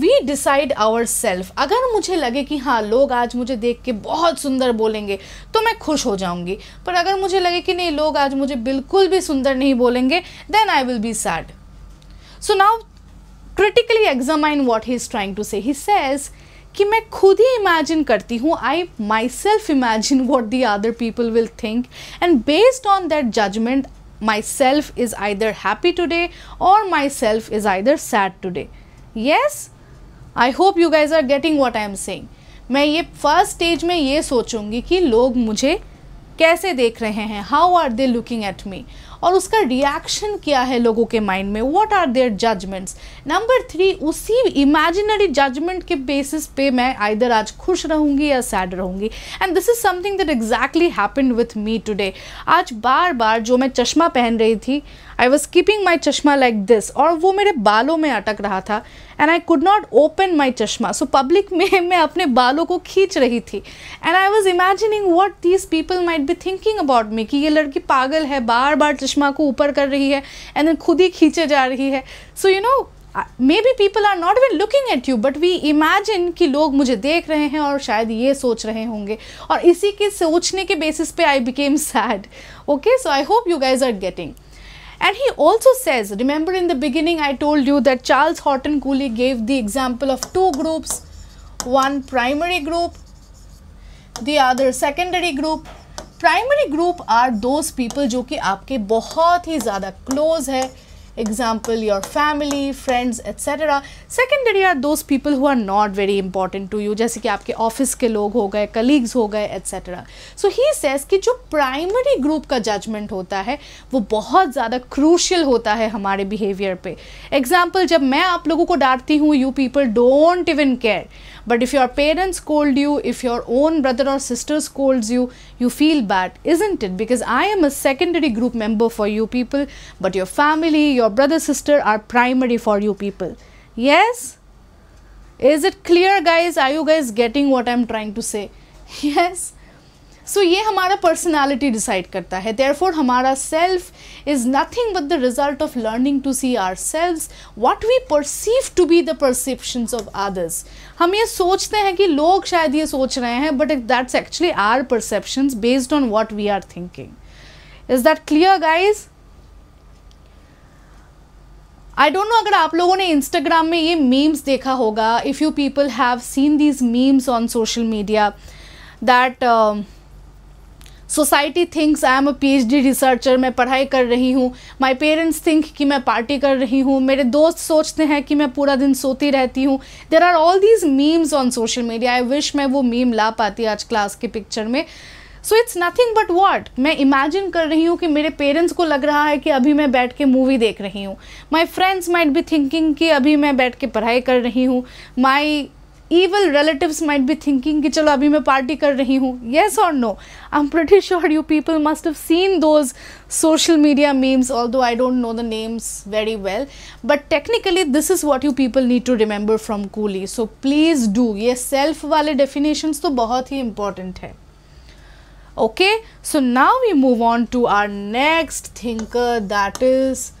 we decide our self अगर मुझे लगे कि हाँ लोग आज मुझे देख के बहुत सुंदर बोलेंगे तो मैं खुश हो जाऊंगी पर अगर मुझे लगे कि नहीं लोग आज मुझे बिल्कुल भी सुंदर नहीं बोलेंगे then I will be sad so now critically examine what he is trying to say he says कि मैं खुद ही इमेजिन करती हूँ I my self imagine what the other people will think and based on that judgement my self is either happy today और my self is either sad today yes I hope you guys are getting what I am saying मैं ये first stage में ये सोचूंगी कि लोग मुझे कैसे देख रहे हैं how are they looking at me और उसका रिएक्शन क्या है लोगों के माइंड में what are their judgements number three उसी इमेजिनरी जजमेंट के बेसिस पे मैं आइधर आज खुश रहूँगी या सैड रहूँगी and this is something that exactly happen with me today आज बार बार जो मैं चश्मा पहन रही थी आई वॉज कीपिंग माई चश्मा लाइक दिस और वो मेरे बालों में अटक रहा था and I could not open my चश्मा सो पब्लिक में मैं अपने बालों को खींच रही थी and I was imagining what these people might be thinking about me कि ये लड़की पागल है बार बार चश्मा को ऊपर कर रही है एंड देन खुद ही खींचे जा रही है so you know maybe people are not even looking at you but we imagine कि लोग मुझे देख रहे हैं और शायद ये सोच रहे होंगे और इसी के सोचने के बेसिस पे I became sad okay so I hope you guys are getting And he also says, remember in the beginning I told you that Charles Horton Cooley gave the example of two groups, one primary group, the other secondary group. Primary group are those people who are very बहुत close है example your family friends etc secondary are those people who are not very important to you जैसे कि आपके office के लोग हो गए colleagues हो गए etc so he says कि जो प्राइमरी ग्रुप का जजमेंट होता है वो बहुत ज़्यादा क्रूशियल होता है हमारे बिहेवियर पे एग्जाम्पल जब मैं आप लोगों को डांटती हूँ you people don't even care But if your parents scold you, if your own brother or sister scolds you, you feel bad, isn't it? Because I am a secondary group member for you people, but your family, your brother, sister are primary for you people. Yes? Is it clear guys? Are you guys getting what I am trying to say? Yes? So ये हमारा personality decide करता है therefore हमारा self is nothing but the result of learning to see our selves what we perceive to be the perceptions of others हम ये सोचते हैं कि लोग शायद ये सोच रहे हैं but that's actually our perceptions based on what we are thinking is that clear guys I don't know अगर आप लोगों ने इंस्टाग्राम में ये मीम्स देखा होगा if you people have seen these memes on social media that society thinks I am a PhD researcher मैं पढ़ाई कर रही हूँ माय पेरेंट्स थिंक कि मैं पार्टी कर रही हूँ मेरे दोस्त सोचते हैं कि मैं पूरा दिन सोती रहती हूँ there are all these memes on social media I wish मैं वो मीम ला पाती आज क्लास के पिक्चर में so it's nothing but what मैं इमेजिन कर रही हूँ कि मेरे पेरेंट्स को लग रहा है कि अभी मैं बैठ के मूवी देख रही हूँ my friends might be thinking कि अभी मैं बैठ के पढ़ाई कर रही हूँ माई evil relatives might be thinking कि चलो अभी मैं पार्टी कर रही हूँ yes or no I'm pretty sure you people must have seen those social media memes although I don't know the names very well but technically this is what you people need to remember from Cooley so please do ये self वाले definitions तो बहुत ही important है okay so now we move on to our next thinker that is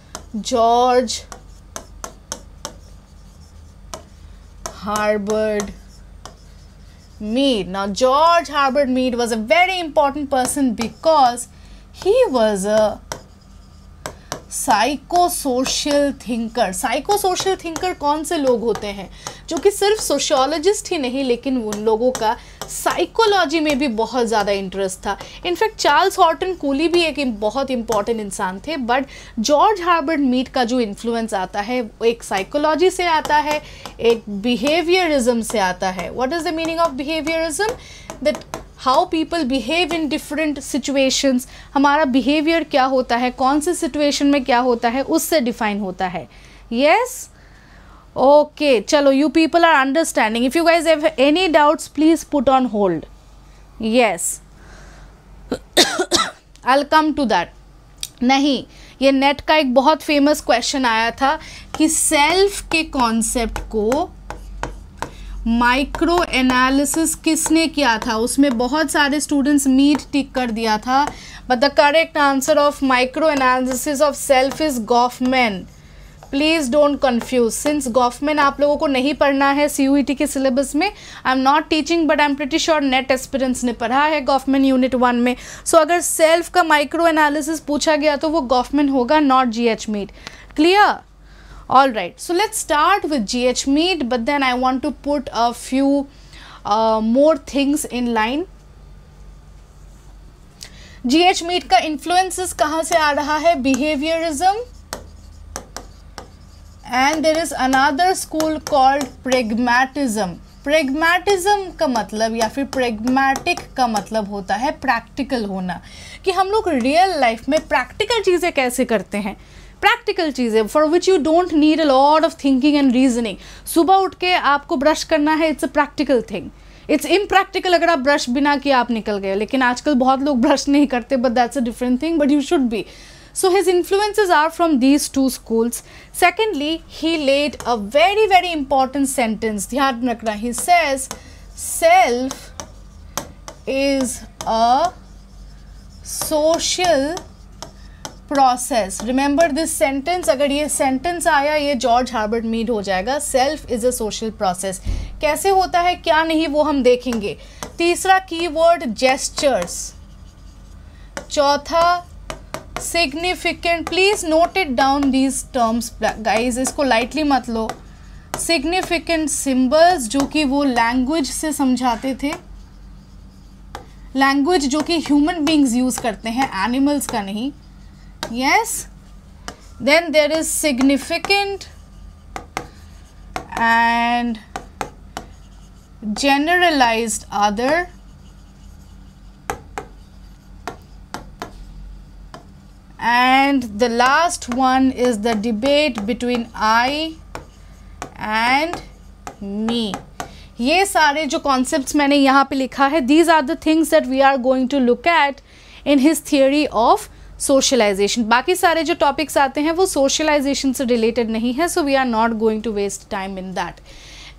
George Harvard Mead. Now, George Harvard Mead was a very important person because he was a psycho social thinker psycho social thinker कौन से लोग होते हैं जो कि सिर्फ सोशोलॉजिस्ट ही नहीं लेकिन उन लोगों का साइकोलॉजी में भी बहुत ज़्यादा इंटरेस्ट था इनफैक्ट चार्ल्स हॉटन कूली भी एक बहुत इंपॉर्टेंट इंसान थे बट जॉर्ज हार्बर्ड मीट का जो इन्फ्लुएंस आता है वो एक साइकोलॉजी से आता है एक बिहेवियरिज्म से आता है what is the meaning of behaviourism that how people behave in different situations हमारा बिहेवियर क्या होता है कौन सी सिचुएशन में क्या होता है उससे डिफाइन होता है यस ओके चलो you people are understanding if you guys have any doubts please put on hold yes I come to that नहीं ये नेट का एक बहुत फेमस क्वेश्चन आया था कि सेल्फ के कॉन्सेप्ट को माइक्रो एनालिसिस किसने किया था उसमें बहुत सारे स्टूडेंट्स मीट टिक कर दिया था but the correct answer of micro analysis of self is Goffman please don't confuse since Goffman आप लोगों को नहीं पढ़ना है सी यू टी के सिलेबस में I am not teaching but I am pretty sure NET experience ने पढ़ा है गॉफमैन यूनिट वन में सो so, अगर सेल्फ का माइक्रो एनालिसिस पूछा गया तो वो गॉफमैन होगा not G H Mead clear all right so let's start with gh meat but then i want to put a few uh, more things in line gh meat ka influences kahan se aa raha hai behaviorism and there is another school called pragmatism pragmatism का मतलब या फिर pragmatic का मतलब होता है practical होना कि हम लोग रियल लाइफ में प्रैक्टिकल चीज़ें कैसे करते हैं प्रैक्टिकल चीज़ें for which you don't need a lot of thinking and reasoning सुबह उठ के आपको ब्रश करना है it's a practical thing it's impractical अगर आप ब्रश बिना किए आप निकल गए लेकिन आजकल बहुत लोग ब्रश नहीं करते but that's a different thing but you should be so his influences are from these two schools secondly he let a very very important sentence ध्यान रखना he says self is a social process remember this sentence अगर ये sentence आया ये George हार्बर्ट Mead हो जाएगा self is a social process कैसे होता है क्या नहीं वो हम देखेंगे तीसरा कीवर्ड जेस्चर्स चौथा significant please note it down these terms guys इसको लाइटली मत लो सिग्निफिकेंट सिम्बल्स जो कि वो लैंग्वेज से समझाते थे लैंग्वेज जो कि ह्यूमन बींग्स यूज़ करते हैं एनिमल्स का नहीं yes then there is significant and generalized other and the last one is the debate between i and me ye are jo concepts maine yahan pe likha hai these are the things that we are going to look at in his theory of socialisation बाकी सारे जो topics आते हैं वो socialisation से related नहीं है so we are not going to waste time in that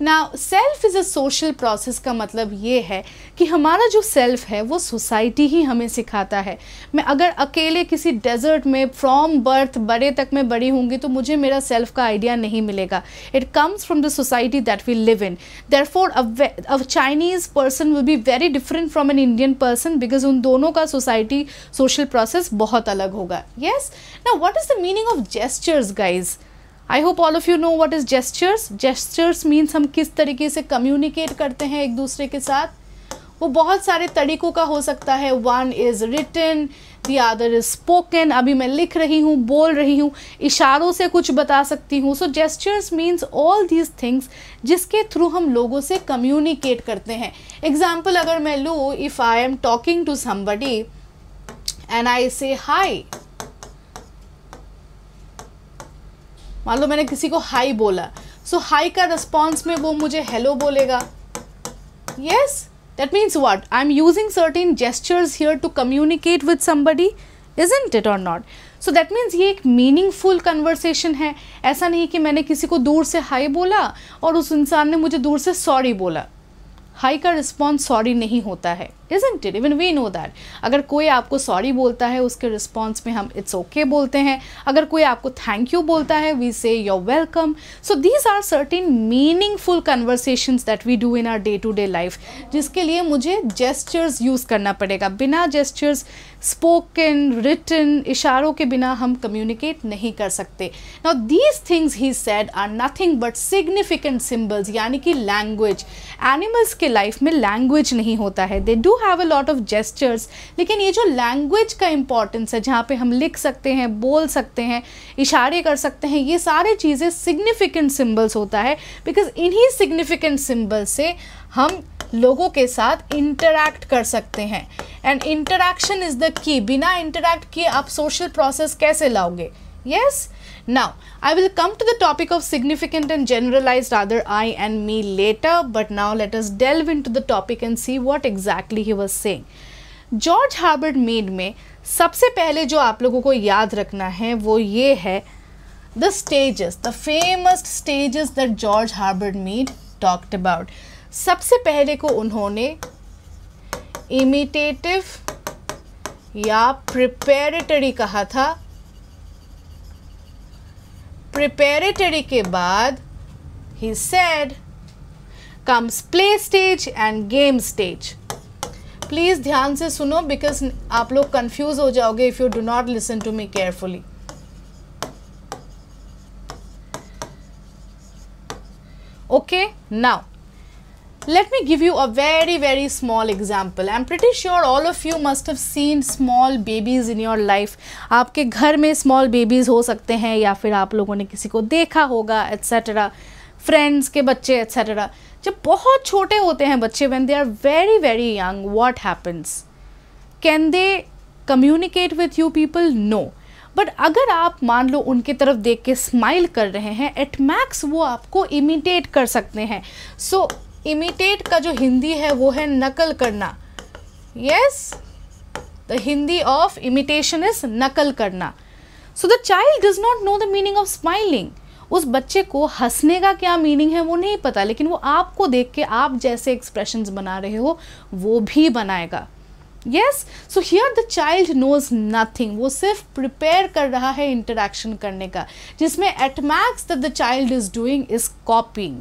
ना self is a social process का मतलब ये है कि हमारा जो सेल्फ है वो सोसाइटी ही हमें सिखाता है मैं अगर अकेले किसी डेजर्ट में फ्रॉम बर्थ बड़े तक मैं बड़ी होंगी तो मुझे मेरा सेल्फ का आइडिया नहीं मिलेगा it comes from the society that we live in therefore a Chinese person will be very different from an Indian person because उन दोनों का सोसाइटी सोशल प्रोसेस बहुत अलग होगा येस ना what is the meaning of gestures guys I hope all of you know what is gestures gestures means हम किस तरीके से कम्युनिकेट करते हैं एक दूसरे के साथ वो बहुत सारे तरीक़ों का हो सकता है one is written the other is spoken अभी मैं लिख रही हूँ बोल रही हूँ इशारों से कुछ बता सकती हूँ so gestures means all these things जिसके थ्रू हम लोगों से कम्युनिकेट करते हैं एग्ज़ाम्पल अगर मैं लूँ if I am talking to somebody and I say hi मान लो मैंने किसी को हाई बोला सो so, हाई का रिस्पॉन्स में वो मुझे हेलो बोलेगा yes that means what I am using certain gestures here to communicate with somebody isn't it और नॉट सो दैट मीन्स ये एक मीनिंगफुल कन्वर्सेशन है ऐसा नहीं कि मैंने किसी को दूर से हाई बोला और उस इंसान ने मुझे दूर से सॉरी बोला हाई का रिस्पॉन्स सॉरी नहीं होता है isn't it even we know that अगर कोई आपको सॉरी बोलता है उसके रिस्पॉन्स में हम इट्स ओके okay बोलते हैं अगर कोई आपको थैंक यू बोलता है we say you're welcome so these are certain meaningful conversation that we do in our day to day life जिसके लिए मुझे जेस्चर्स यूज़ करना पड़ेगा बिना जेस्चर्स स्पोकन रिटन इशारों के बिना हम कम्युनिकेट नहीं कर सकते now these things he said are nothing but significant symbols यानी कि लैंग्वेज एनिमल्स के लाइफ में लैंग्वेज नहीं होता है they do have a lot of gestures लेकिन ये जो लैंग्वेज का इंपॉर्टेंस है जहाँ पे हम लिख सकते हैं बोल सकते हैं इशारे कर सकते हैं ये सारी चीज़ें सिग्निफिकेंट सिम्बल्स होता है बिकॉज इन्हीं सिग्निफिकेंट सिम्बल से हम लोगों के साथ इंटरैक्ट कर सकते हैं and interaction is the key बिना इंटरैक्ट किए आप सोशल प्रोसेस कैसे लाओगे yes yes? Now, I will come to the topic of significant and generalized other I and me later, but now let us delve into the topic and see what exactly he was saying. george Herbert mead में सबसे पहले जो आप लोगों को याद रखना है वो ये है the stages the famous stages that george Herbert mead talked about सबसे पहले को उन्होंने imitative या प्रिपेरेटरी कहा था प्रिपेरेटरी के बाद he said comes play stage and game stage please ध्यान से सुनो बिकॉज आप लोग कंफ्यूज हो जाओगे if you do not listen to me carefully okay now let me give you a very very small example i'm pretty sure all of you must have seen small babies in your life aapke ghar mein small babies ho sakte hain ya fir aap logon ne kisi ko dekha hoga etc friends ke bacche etc jab bahut chote hote hain bacche when they are very very young what happens can they communicate with you people no but अगर आप मान लो उनके तरफ देख के smile कर रहे हैं एट मैक्स वो आपको इमिटेट कर सकते हैं सो so, इमिटेट का जो हिंदी है वो है नकल करना yes the Hindi of imitation is नकल करना so the child does not know the meaning of smiling उस बच्चे को हंसने का क्या मीनिंग है वो नहीं पता लेकिन वो आपको देख के आप जैसे एक्सप्रेशन बना रहे हो वो भी बनाएगा yes so here the child knows nothing वो सिर्फ प्रिपेयर कर रहा है इंटरेक्शन करने का जिसमें at max the child is doing is copying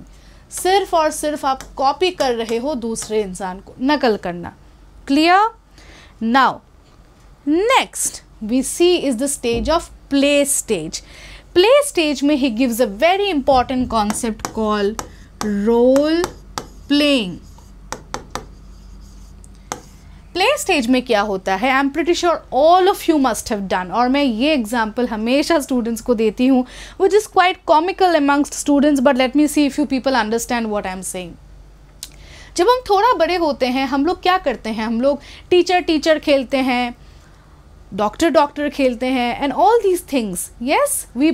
सिर्फ और सिर्फ आप कॉपी कर रहे हो दूसरे इंसान को नकल करना clear now next we see is the stage of play stage play stage में he gives a very important concept call role playing play stage में क्या होता है I am pretty sure all of you must have done और मैं ये example हमेशा students को देती हूँ which is quite comical amongst students but let me see if you people understand what I am सेंग जब हम थोड़ा बड़े होते हैं हम लोग क्या करते हैं हम लोग टीचर टीचर खेलते हैं डॉक्टर डॉक्टर खेलते हैं and all these things yes we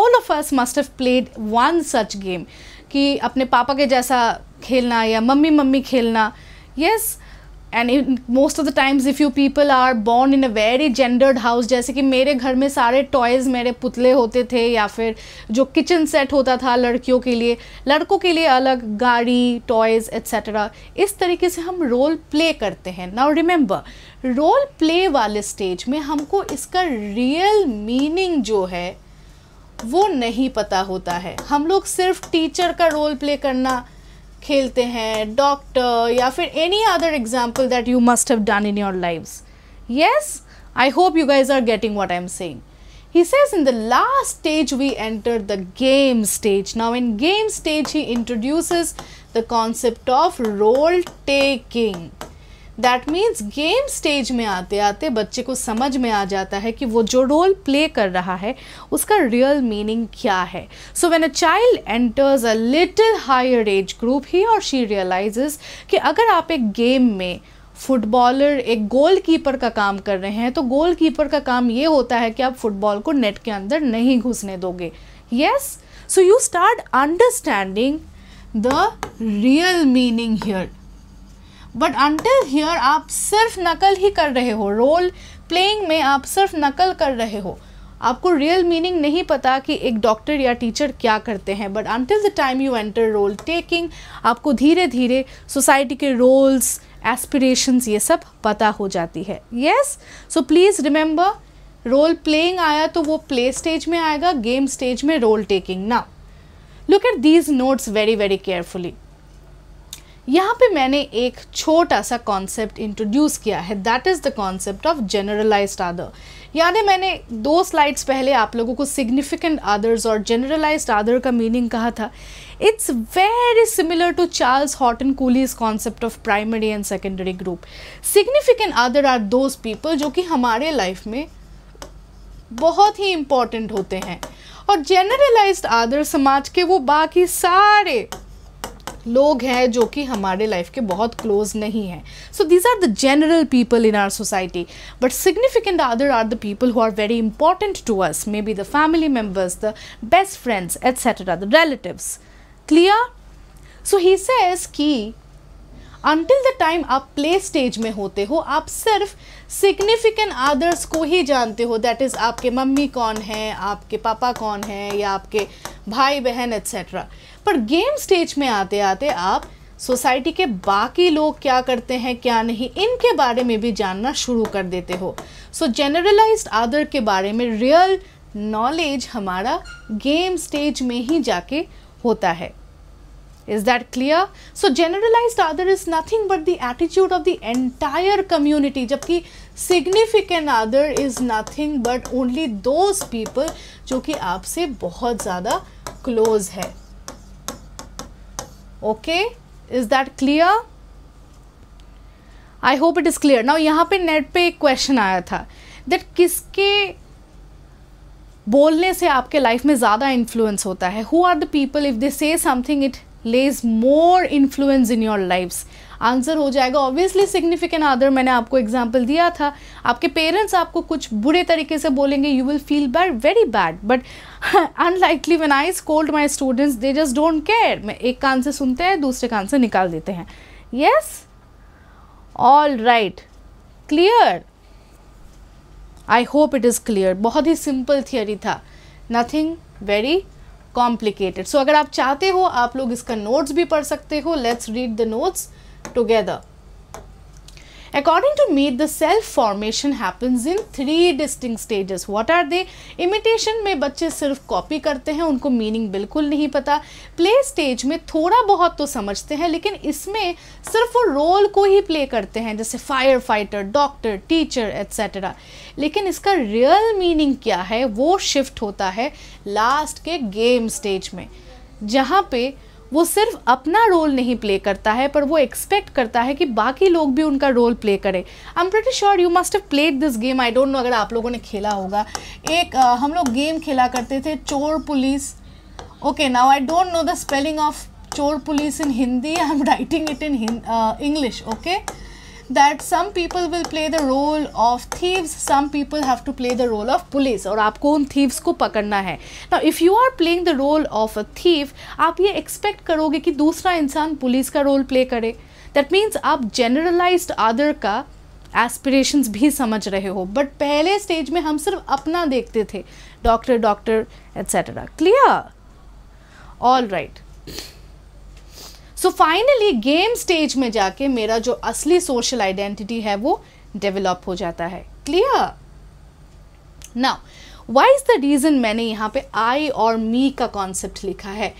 all of us must have played one such game कि अपने पापा के जैसा खेलना या मम्मी मम्मी खेलना yes yes, and in most of the times if you people are born in a very gendered house जैसे कि मेरे घर में सारे टॉयज़ मेरे पुतले होते थे या फिर जो किचन सेट होता था लड़कियों के लिए लड़कों के लिए अलग गाड़ी टॉयज़ एट्सेट्रा इस तरीके से हम रोल प्ले करते हैं नाउ रिमेंबर रोल प्ले वाले स्टेज में हमको इसका रियल मीनिंग जो है वो नहीं पता होता है हम लोग सिर्फ टीचर का रोल प्ले करना खेलते हैं डॉक्टर या फिर any other example that you must have done in your lives yes I hope you guys are getting what I am saying. he says in the last stage we enter the game stage now in game stage he introduces the concept of role taking that means game stage में आते आते बच्चे को समझ में आ जाता है कि वो जो रोल प्ले कर रहा है उसका रियल मीनिंग क्या है so when a child enters a little higher age group he और शी रियलाइज कि अगर आप एक गेम में फुटबॉलर एक गोल कीपर का काम कर रहे हैं तो गोल कीपर का काम ये होता है कि आप फुटबॉल को नेट के अंदर नहीं घुसने दोगे yes so you start understanding the real meaning here but until here आप सिर्फ नकल ही कर रहे हो रोल प्लेइंग में आप सिर्फ नकल कर रहे हो आपको रियल मीनिंग नहीं पता कि एक डॉक्टर या टीचर क्या करते हैं but until the time you enter role taking आपको धीरे धीरे सोसाइटी के रोल्स एस्पिरेशंस ये सब पता हो जाती है yes so please remember role playing आया तो वो प्ले स्टेज में आएगा गेम स्टेज में रोल टेकिंग ना look at these notes very very carefully यहाँ पे मैंने एक छोटा सा कॉन्सेप्ट इंट्रोड्यूस किया है that is the concept of generalise other यानी मैंने दो स्लाइड्स पहले आप लोगों को सिग्निफिकेंट अदर्स और जनरलाइज अदर का मीनिंग कहा था it's very similar to Charles हॉट and Cooley's concept of primary and secondary group significant other are those people जो कि हमारे लाइफ में बहुत ही इम्पॉर्टेंट होते हैं और जनरलाइज आदर समाज के वो बाकी सारे लोग हैं जो कि हमारे लाइफ के बहुत क्लोज नहीं हैं so these are the general people in our society but significant other are the people who are very important to us may be the family members the best friends etcetera the relatives clear so he says कि the time आप play stage में होते हो आप सिर्फ significant आदर्स को ही जानते हो दैट इज़ आपके मम्मी कौन है आपके पापा कौन है या आपके भाई बहन एट्सेट्रा पर गेम स्टेज में आते आते आप सोसाइटी के बाकी लोग क्या करते हैं क्या नहीं इनके बारे में भी जानना शुरू कर देते हो सो जनरलाइज्ड आदर के बारे में रियल नॉलेज हमारा गेम स्टेज में ही जाके होता है is that clear so generalise other is nothing but the attitude of the entire community जबकि significant other is nothing but only those people जो कि आपसे बहुत ज़्यादा क्लोज है okay is that clear I hope it is clear now यहां पे net पे एक क्वेश्चन आया था दैट किसके बोलने से आपके लाइफ में ज़्यादा इन्फ्लुएंस होता है who are the people if they say something it lays more influence in your lives answer हो जाएगा ऑब्वियसली सिग्निफिकेंट अदर मैंने आपको एग्जाम्पल दिया था आपके पेरेंट्स आपको कुछ बुरे तरीके से बोलेंगे you will feel bad very bad but unlikely when I scold my students they just don't care मैं एक कान से सुनते हैं दूसरे कान से निकाल देते हैं yes all right clear I hope it is clear बहुत ही सिंपल थियोरी था नथिंग वेरी कॉम्प्लिकेटेड सो अगर आप चाहते हो आप लोग इसका नोट्स भी पढ़ सकते हो let's read the notes together. According to me, the self formation happens in three distinct stages. What are they? Imitation में बच्चे सिर्फ कॉपी करते हैं उनको मीनिंग बिल्कुल नहीं पता प्ले स्टेज में थोड़ा बहुत तो समझते हैं लेकिन इसमें सिर्फ वो रोल को ही प्ले करते हैं जैसे firefighter doctor teacher etcetera लेकिन इसका रियल मीनिंग क्या है वो शिफ्ट होता है लास्ट के गेम स्टेज में जहाँ पे वो सिर्फ अपना रोल नहीं प्ले करता है पर वो एक्सपेक्ट करता है कि बाकी लोग भी उनका रोल प्ले करें I am pretty sure you must have played this game I don't know अगर आप लोगों ने खेला होगा एक uh, हम लोग गेम खेला करते थे चोर police okay now I don't know the spelling of चोर police in Hindi I am writing it in English okay that some people will play the role of thieves some people have to play the role of police और आपको उन thieves को पकड़ना है ना if you are playing the role of a thief आप ये expect करोगे कि दूसरा इंसान पुलिस का रोल प्ले करे दैट मीन्स आप जनरलाइज्ड आदर का एस्परेशन भी समझ रहे हो बट पहले स्टेज में हम सिर्फ अपना देखते थे doctor doctor etcetera clear all right so finally game stage में जाके मेरा जो असली सोशल आइडेंटिटी है वो डेवलप हो जाता है clear now why is the reason मैंने यहाँ पे आई और मी का कॉन्सेप्ट लिखा है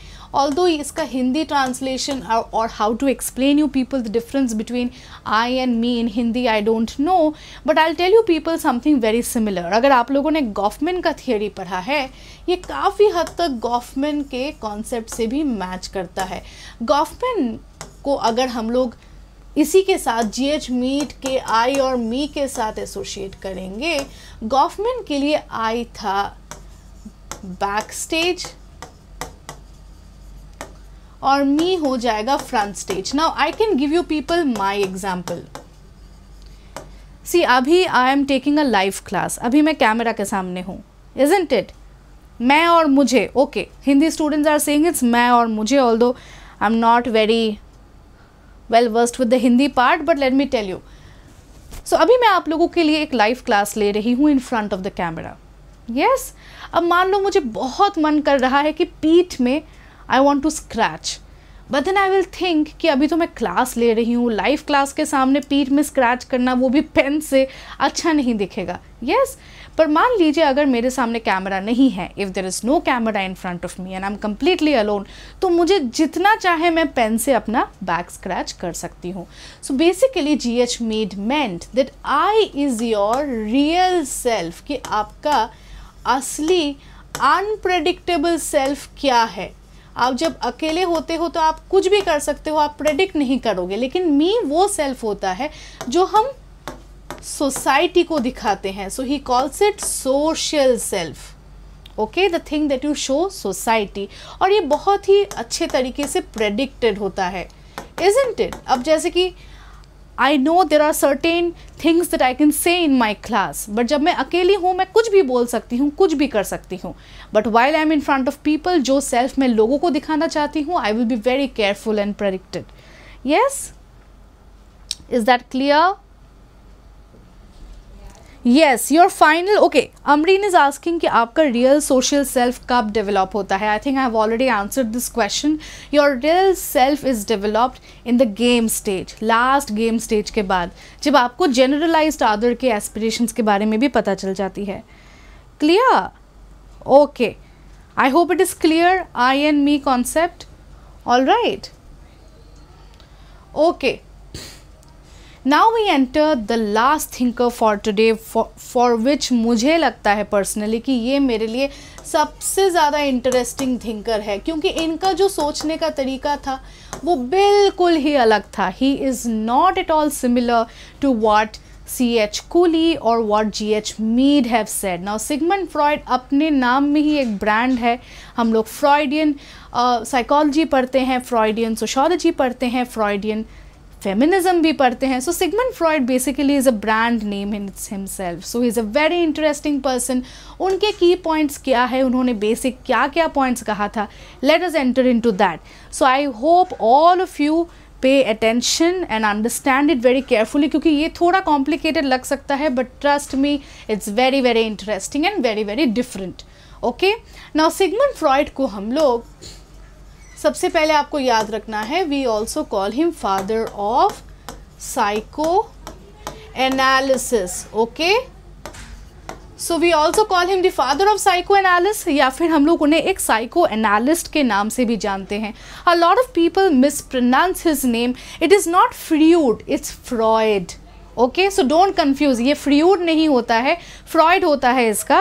दो इसका हिंदी ट्रांसलेशन और how to explain you people the difference between I and me in Hindi I don't know but I tell you people something very similar अगर आप लोगों ने गॉफमैन का थियोरी पढ़ा है ये काफ़ी हद तक गॉफमैन के कॉन्सेप्ट से भी मैच करता है गॉफमैन को अगर हम लोग इसी के साथ जी एच मीट के आई और मी के साथ एसोशिएट करेंगे गॉफमैन के लिए आई था बैक स्टेज और मी हो जाएगा front stage now I can give you people my example see अभी I am taking a live class अभी मैं कैमरा के सामने हूँ इंट इट मैं और मुझे okay Hindi students are saying it's मैं और मुझे although I am not very well versed with the Hindi part but let me tell you so अभी मैं आप लोगों के लिए एक लाइव क्लास ले रही हूँ in front of the camera yes अब मान लो मुझे बहुत मन कर रहा है कि पीठ में I want to scratch but then I will think कि अभी तो मैं क्लास ले रही हूँ लाइव क्लास के सामने पीठ में स्क्रैच करना वो भी पेन से अच्छा नहीं दिखेगा यस yes, पर मान लीजिए अगर मेरे सामने कैमरा नहीं है if there is no camera in front of me and I am completely alone तो मुझे जितना चाहे मैं पेन से अपना बैक स्क्रैच कर सकती हूँ so basically G H Mead meant that I is your real self कि आपका असली अनप्रडिक्टेबल सेल्फ क्या है आप जब अकेले होते हो तो आप कुछ भी कर सकते हो आप प्रेडिक्ट नहीं करोगे लेकिन मी वो सेल्फ होता है जो हम सोसाइटी को दिखाते हैं so he calls it social self okay the thing that you show society और ये बहुत ही अच्छे तरीके से प्रेडिक्टेड होता है इज इट अब जैसे कि I know there are certain things that I can say in my class but जब मैं अकेली हूँ मैं कुछ भी बोल सकती हूँ कुछ भी कर सकती हूँ but while I am in front of people जो सेल्फ मैं लोगों को दिखाना चाहती हूँ I will be very careful and predicted yes is that clear yes your final okay Amreen is asking कि आपका रियल सोशल सेल्फ कब डेवलप होता है I think I have already answer this question your real self is developed in the game stage last game stage के बाद जब आपको generalise आदर के एस्पिरेशंस के बारे में भी पता चल जाती है clear okay I hope it is clear I and me concept all right okay now we enter the last thinker for today for which मुझे लगता है पर्सनली कि ये मेरे लिए सबसे ज़्यादा इंटरेस्टिंग थिंकर है क्योंकि इनका जो सोचने का तरीका था वो बिल्कुल ही अलग था he is not at all similar to what C H Cooley और what G H Mead have said now Sigmund Freud अपने नाम में ही एक ब्रांड है हम लोग फ्रॉयडियन साइकोलॉजी uh, पढ़ते हैं फ्रॉयडियन सोशोलॉजी पढ़ते हैं फ्रॉयडियन फेमिनिज्म भी पढ़ते हैं so Sigmund Freud basically is a brand name in its himself so is a very interesting person उनके की पॉइंट्स क्या है उन्होंने बेसिक क्या क्या पॉइंट्स कहा था let us enter in to that so I hope all of you pay attention and understand it very carefully क्योंकि ये थोड़ा कॉम्प्लिकेटेड लग सकता है but trust me it's very very interesting and very very different okay now Sigmund Freud को हम लोग सबसे पहले आपको याद रखना है we also call him father of psycho analysis okay so we also call him the father of psycho analysis या फिर हम लोग उन्हें एक साइको एनालिस्ट के नाम से भी जानते हैं a lot of people mispronounce his name it is not Freed it's Freud okay so don't confuse ये फ्रीड नहीं होता है फ्रॉयड होता है इसका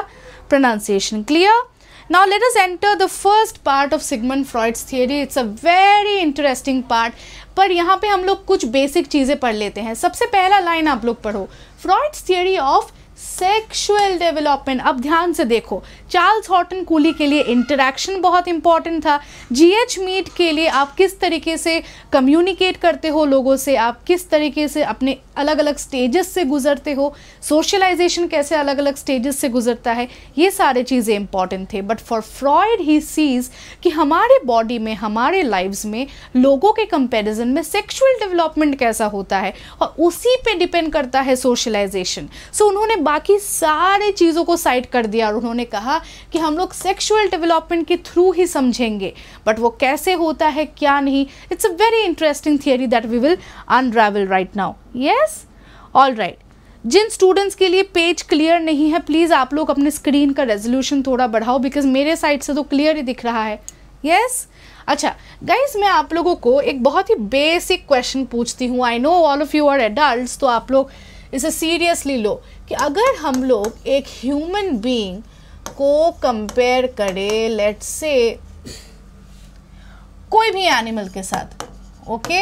pronunciation clear Now let us enter the first part of Sigmund Freud's theory. It's a very interesting part. पर यहाँ पे हम लोग कुछ बेसिक चीज़ें पढ़ लेते हैं सबसे पहला लाइन आप लोग पढ़ो Freud's theory of sexual development अब ध्यान से देखो चार्ल्स हॉटन कूली के लिए इंटरेक्शन बहुत इंपॉर्टेंट था जीएच मीट के लिए आप किस तरीके से कम्युनिकेट करते हो लोगों से आप किस तरीके से अपने अलग अलग स्टेजेस से गुजरते हो सोशलाइजेशन कैसे अलग अलग स्टेजेस से गुजरता है ये सारे चीज़ें इंपॉर्टेंट थे but for Freud he sees कि हमारे बॉडी में हमारे लाइव्स में लोगों के कंपेरिजन में सेक्शुअल डेवलपमेंट कैसा होता है और उसी पर डिपेंड करता है सोशलाइजेशन सो so, उन्होंने बाकी सारे चीज़ों को साइड कर दिया और उन्होंने कहा था कि हम लोग सेक्शुअल डेवलपमेंट के थ्रू ही समझेंगे बट वो कैसे होता है क्या नहीं it's a very interesting theory that we will unravel right now yes all right जिन स्टूडेंट्स के लिए पेज क्लियर नहीं है प्लीज़ आप लोग अपने स्क्रीन का रेजोल्यूशन थोड़ा बढ़ाओ बिकॉज मेरे साइड से तो क्लियर ही दिख रहा है यस yes? अच्छा गाइज मैं आप लोगों को एक बहुत ही बेसिक क्वेश्चन पूछती हूँ I know all of you are adult तो आप लोग इसे सीरियसली लो कि अगर हम लोग एक ह्यूमन बीइंग को कंपेयर करे लेट से कोई भी एनिमल के साथ ओके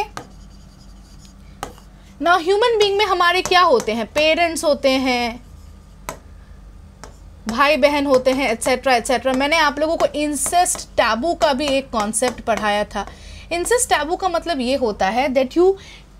ना ह्यूमन बींग में हमारे क्या होते हैं पेरेंट्स होते हैं भाई बहन होते हैं एट्सेट्रा एट्सेट्रा मैंने आप लोगों को इंसेस्ट टैबू का भी एक कॉन्सेप्ट पढ़ाया था इंसेस्ट टैबू का मतलब ये होता है that you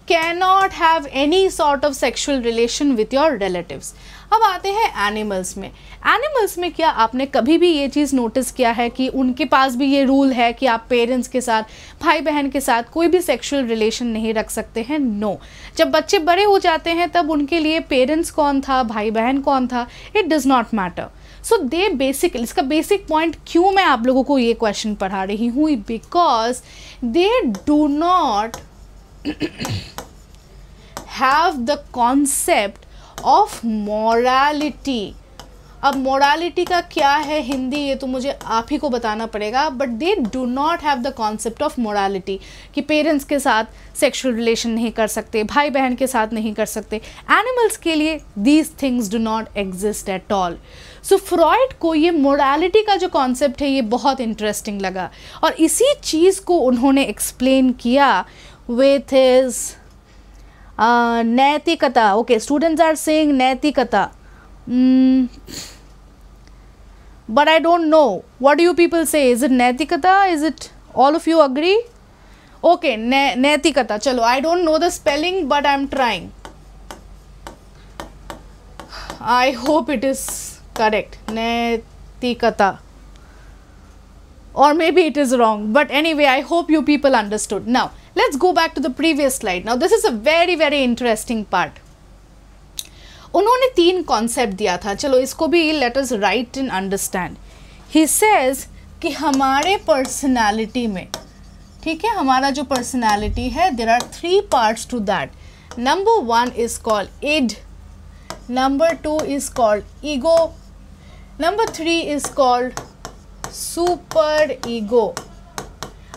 can not have any sort of sexual relation with your relatives अब आते हैं एनिमल्स में एनिमल्स में क्या आपने कभी भी ये चीज़ नोटिस किया है कि उनके पास भी ये रूल है कि आप पेरेंट्स के साथ भाई बहन के साथ कोई भी सेक्शुअल रिलेशन नहीं रख सकते हैं नो no. जब बच्चे बड़े हो जाते हैं तब उनके लिए पेरेंट्स कौन था भाई बहन कौन था it does not matter so they basic इसका बेसिक पॉइंट क्यों मैं आप लोगों को ये क्वेश्चन पढ़ा रही हूँ because they do not have the concept of morality अब मॉरालिटी का क्या है हिंदी ये तो मुझे आप ही को बताना पड़ेगा but they do not have the concept of morality कि पेरेंट्स के साथ सेक्सुअल रिलेशन नहीं कर सकते भाई बहन के साथ नहीं कर सकते एनिमल्स के लिए these things do not exist at all so Freud को ये मोरालिटी का जो कॉन्सेप्ट है ये बहुत इंटरेस्टिंग लगा और इसी चीज़ को उन्होंने एक्सप्लेन किया with his Naitikata. Okay, students are saying Naitikata. Mm, but I don't know. What do you people say? Is it Naitikata? Is it all of you agree? Okay, na Naitikata. Chalo, I don't know the spelling, but I'm trying. I hope it is correct. Naitikata. Or maybe it is wrong. But anyway, I hope you people understood. Now, let's go back to the previous slide now this is a very very interesting part उन्होंने तीन concept दिया था चलो इसको भी let us write and understand he says कि हमारे personality में ठीक है हमारा जो पर्सनालिटी है there are three parts to that number one is called id number two is called ego number three is called super ego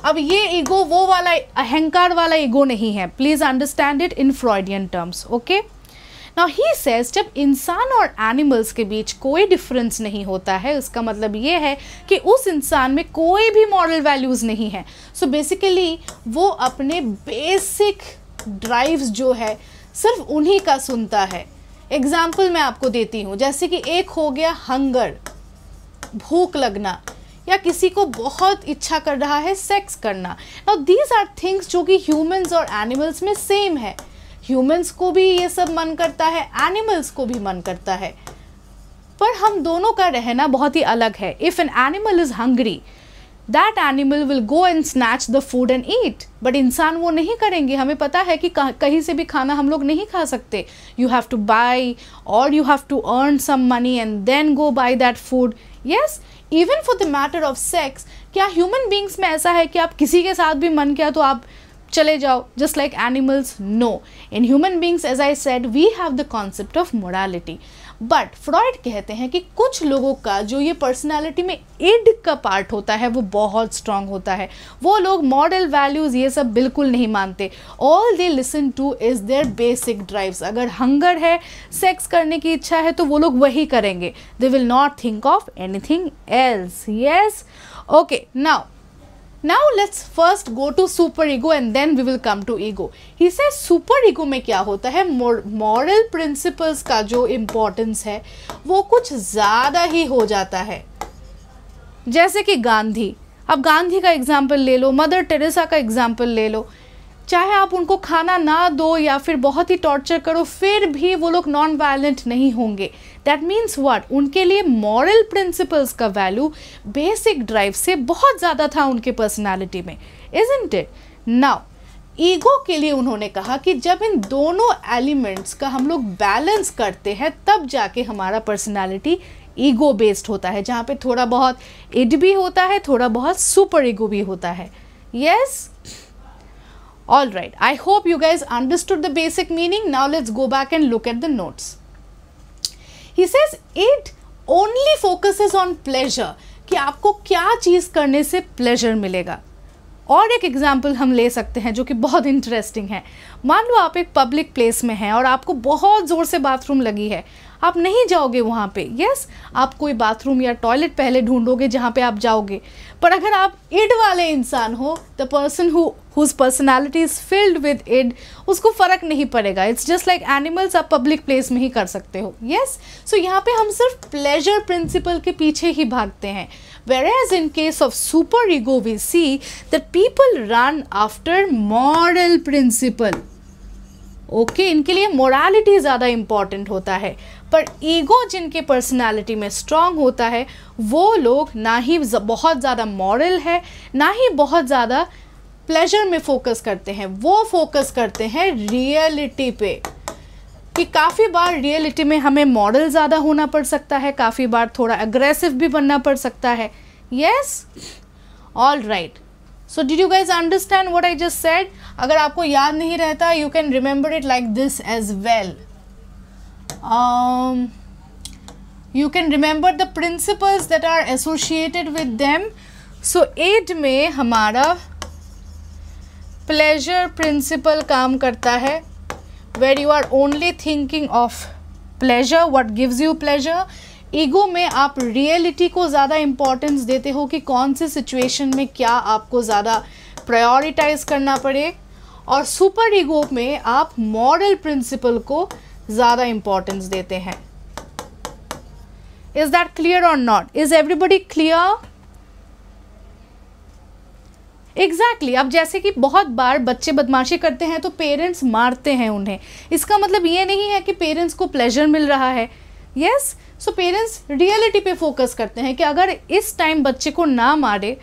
अब ये ईगो वो वाला अहंकार वाला ईगो नहीं है please understand it in Freudian terms okay now he says जब इंसान और एनिमल्स के बीच कोई डिफरेंस नहीं होता है उसका मतलब ये है कि उस इंसान में कोई भी मॉरल वैल्यूज़ नहीं है सो so बेसिकली वो अपने बेसिक ड्राइव्स जो है सिर्फ उन्हीं का सुनता है एग्ज़ाम्पल मैं आपको देती हूँ जैसे कि एक हो गया हंगर भूख लगना या किसी को बहुत इच्छा कर रहा है सेक्स करना नाउ दीज आर थिंग्स जो कि ह्यूमंस और एनिमल्स में सेम है ह्यूमंस को भी ये सब मन करता है एनिमल्स को भी मन करता है पर हम दोनों का रहना बहुत ही अलग है if an animal is hungry that animal will go and snatch the food and eat but इंसान वो नहीं करेंगे हमें पता है कि कहीं से भी खाना हम लोग नहीं खा सकते यू हैव टू बाई और you have to earn some money and then go buy that food yes even for the matter of sex क्या ह्यूमन बींग्स में ऐसा है कि आप किसी के साथ भी मन किया तो आप चले जाओ just like animals no in human beings as I said we have the concept of morality but Freud कहते हैं कि कुछ लोगों का जो ये पर्सनालिटी में इड का पार्ट होता है वो बहुत स्ट्रांग होता है वो लोग मॉडल वैल्यूज़ ये सब बिल्कुल नहीं मानते all they listen to is their basic drives अगर हंगर है सेक्स करने की इच्छा है तो वो लोग वही करेंगे they will not think of anything else yes okay now now let's first go to super ego and then we will come to ego he say super ego में क्या होता है मॉरल प्रिंसिपल्स का जो इम्पोर्टेंस है वो कुछ ज़्यादा ही हो जाता है जैसे कि गांधी अब गांधी का एग्ज़ाम्पल ले लो मदर टेरेसा का एग्ज़ाम्पल ले लो चाहे आप उनको खाना ना दो या फिर बहुत ही टॉर्चर करो फिर भी वो लोग नॉन वायलेंट नहीं होंगे दैट मीन्स व्हाट उनके लिए मॉरल प्रिंसिपल्स का वैल्यू बेसिक ड्राइव से बहुत ज़्यादा था उनके पर्सनैलिटी में इज इट नाउ ईगो के लिए उन्होंने कहा कि जब इन दोनों एलिमेंट्स का हम लोग बैलेंस करते हैं तब जाके हमारा पर्सनैलिटी ईगो बेस्ड होता है जहाँ पे थोड़ा बहुत इड भी होता है थोड़ा बहुत सुपर ईगो भी होता है yes all right I hope you guys understood the basic meaning now let's go back and look at the notes he says it only focuses on pleasure कि आपको क्या चीज़ करने से प्लेजर मिलेगा और एक एग्जाम्पल हम ले सकते हैं जो कि बहुत इंटरेस्टिंग है मान लो आप एक पब्लिक प्लेस में हैं और आपको बहुत ज़ोर से बाथरूम लगी है आप नहीं जाओगे वहाँ पे यस आप कोई बाथरूम या टॉयलेट पहले ढूंढोगे जहाँ पे आप जाओगे पर अगर आप इड वाले इंसान हो the person who whose personality is filled with id उसको फ़र्क नहीं पड़ेगा इट्स जस्ट लाइक एनिमल्स आप पब्लिक प्लेस में ही कर सकते हो येस सो यहाँ पे हम सिर्फ प्लेजर प्रिंसिपल के पीछे ही भागते हैं whereas in case of super ego we see the people run after moral principle okay okay, इनके लिए मोरालिटी ज़्यादा इम्पॉर्टेंट होता है पर ईगो जिनके पर्सनालिटी में स्ट्रांग होता है वो लोग ना ही बहुत ज़्यादा मॉरल है ना ही बहुत ज़्यादा प्लेजर में फोकस करते हैं वो फोकस करते हैं रियलिटी पे कि काफ़ी बार रियलिटी में हमें मॉडल ज़्यादा होना पड़ सकता है काफ़ी बार थोड़ा अग्रेसिव भी बनना पड़ सकता है yes all right so did you guys understand what I just said अगर आपको याद नहीं रहता you can remember it like this as well you can remember the principles that are associated with them so id में हमारा pleasure principle काम करता है where you are only thinking of pleasure what gives you pleasure ego में आप reality को ज़्यादा importance देते हो कि कौन से सिचुएशन में क्या आपको ज़्यादा प्रायोरिटाइज करना पड़े और सुपर ईगो में आप मॉरल प्रिंसिपल को ज़्यादा इम्पोर्टेंस देते हैं is that clear or not is everybody clear exactly exactly. अब जैसे कि बहुत बार बच्चे बदमाशी करते हैं तो पेरेंट्स मारते हैं उन्हें इसका मतलब ये नहीं है कि पेरेंट्स को प्लेजर मिल रहा है यस सो पेरेंट्स रियलिटी पे फोकस करते हैं कि अगर इस टाइम बच्चे को ना मारे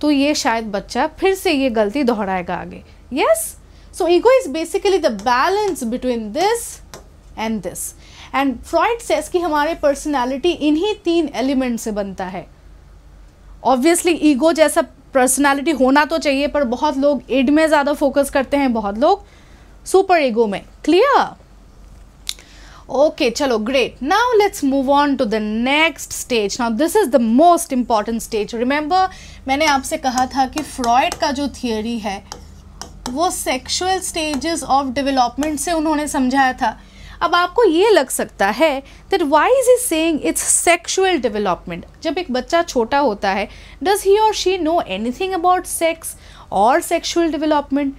तो ये शायद बच्चा फिर से ये गलती दोहराएगा आगे yes so ego is basically the balance between this and this and Freud says कि हमारे पर्सनैलिटी इन्हीं तीन एलिमेंट से बनता है ऑब्वियसली ईगो जैसा पर्सनालिटी होना तो चाहिए पर बहुत लोग एड में ज़्यादा फोकस करते हैं बहुत लोग सुपर ईगो में क्लियर ओके चलो great now let's move on to the next stage now this is the most important stage remember मैंने आपसे कहा था कि फ्रॉयड का जो थियोरी है वो सेक्सुअल स्टेजेस ऑफ डेवलपमेंट से उन्होंने समझाया था अब आपको ये लग सकता है that why is is saying it's sexual development जब एक बच्चा छोटा होता है डज ही और she know anything about sex और सेक्शुअल डेवलपमेंट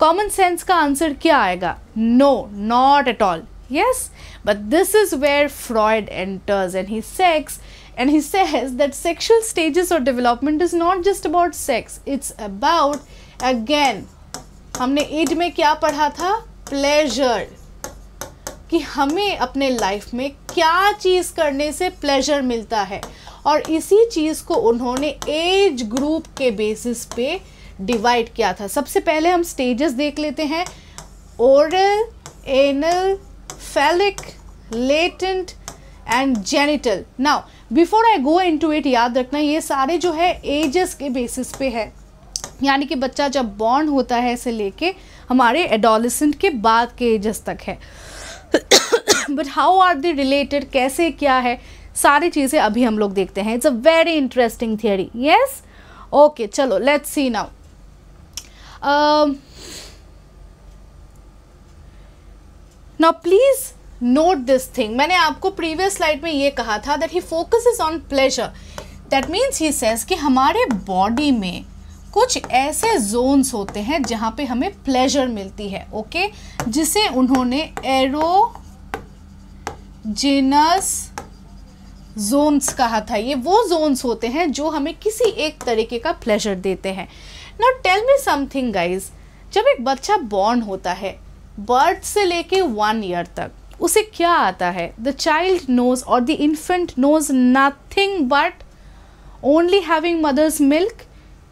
कॉमन सेंस का आंसर क्या आएगा no not at all yes but this is where Freud enters and he sex and he says that sexual stages और development is not just about sex it's about again हमने age में क्या पढ़ा था pleasure कि हमें अपने life में क्या चीज़ करने से प्लेजर मिलता है और इसी चीज़ को उन्होंने एज ग्रुप के बेसिस पे डिवाइड किया था सबसे पहले हम स्टेजेस देख लेते हैं oral anal phallic latent and genital now before I go into it याद रखना ये सारे जो है एजेस के बेसिस पे है यानी कि बच्चा जब बॉर्न होता है इसे लेके हमारे एडोलिसेंट के बाद के एजेस तक है but how are they related कैसे क्या है सारी चीज़ें अभी हम लोग देखते हैं it's a very interesting theory yes okay चलो let's see now now please note this thing मैंने आपको प्रीवियस स्लाइड में ये कहा था that he focus is on pleasure that means he says कि हमारे बॉडी में कुछ ऐसे जोन्स होते हैं जहाँ पे हमें प्लेजर मिलती है ओके जिसे उन्होंने एरो जेनस जोन्स कहा था ये वो जोन्स होते हैं जो हमें किसी एक तरीके का प्लेजर देते हैं ना टेल मी समथिंग गाइज जब एक बच्चा बॉर्न होता है बर्थ से लेके वन ईयर तक उसे क्या आता है द चाइल्ड नोज और the infant knows nothing but only having mother's milk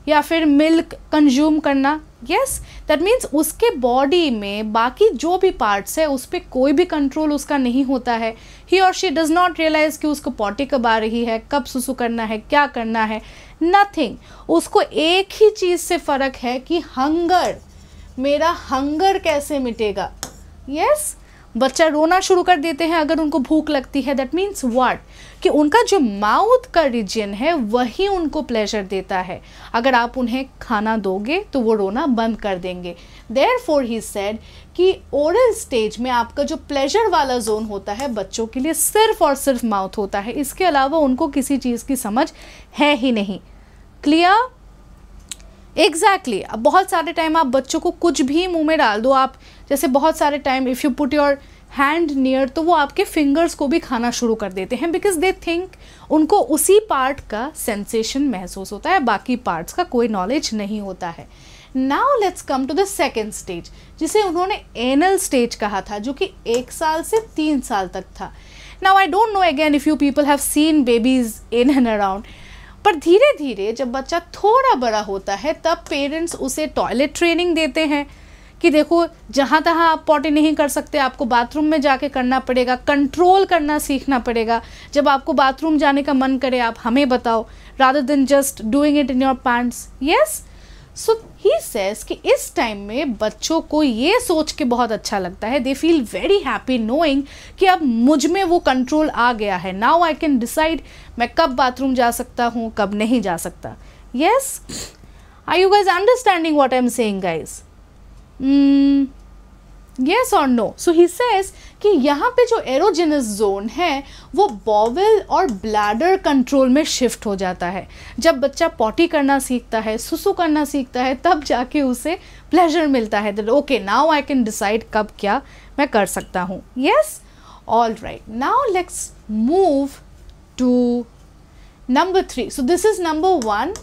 या फिर मिल्क कंज्यूम करना यस दैट मीन्स उसके बॉडी में बाकी जो भी पार्ट्स है उस पर कोई भी कंट्रोल उसका नहीं होता है ही और शी डज नॉट रियलाइज़ कि उसको पॉटी कब आ रही है कब सुसु करना है क्या करना है नथिंग उसको एक ही चीज़ से फ़र्क है कि हंगर मेरा हंगर कैसे मिटेगा यस yes? बच्चा रोना शुरू कर देते हैं अगर उनको भूख लगती है दैट मीन्स वाट कि उनका जो माउथ का रीजन है वही उनको प्लेजर देता है अगर आप उन्हें खाना दोगे तो वो रोना बंद कर देंगे देयर फोर ही सेड कि ओरल स्टेज में आपका जो प्लेजर वाला जोन होता है बच्चों के लिए सिर्फ और सिर्फ माउथ होता है इसके अलावा उनको किसी चीज़ की समझ है ही नहीं क्लियर एग्जैक्टली exactly. अब बहुत सारे टाइम आप बच्चों को कुछ भी मुंह में डाल दो आप जैसे बहुत सारे time if you put your hand near तो वो आपके फिंगर्स को भी खाना शुरू कर देते हैं बिकॉज दे थिंक उनको उसी पार्ट का सेंसेशन महसूस होता है बाकी पार्ट्स का कोई नॉलेज नहीं होता है now let's come to the second stage जिसे उन्होंने एनल स्टेज कहा था जो कि एक साल से तीन साल तक था now I don't know again if you people have seen babies in and around पर धीरे धीरे जब बच्चा थोड़ा बड़ा होता है तब पेरेंट्स उसे टॉयलेट ट्रेनिंग देते हैं कि देखो जहाँ तहाँ आप पॉटी नहीं कर सकते आपको बाथरूम में जाके करना पड़ेगा कंट्रोल करना सीखना पड़ेगा जब आपको बाथरूम जाने का मन करे आप हमें बताओ rather than just doing it in your pants yes so he says कि इस टाइम में बच्चों को ये सोच के बहुत अच्छा लगता है they feel very happy knowing कि अब मुझ में वो कंट्रोल आ गया है नाउ आई कैन डिसाइड मैं कब बाथरूम जा सकता हूँ कब नहीं जा सकता yes I you guys understanding what I am saying guys yes और नो सो ही सेस कि यहाँ पे जो एरोजेनस जोन है वो बॉवेल और ब्लैडर कंट्रोल में शिफ्ट हो जाता है जब बच्चा पॉटी करना सीखता है सुसु करना सीखता है तब जाके उसे प्लेजर मिलता है that okay now I can decide कब क्या मैं कर सकता हूँ yes all right now let's move to number three so this is number one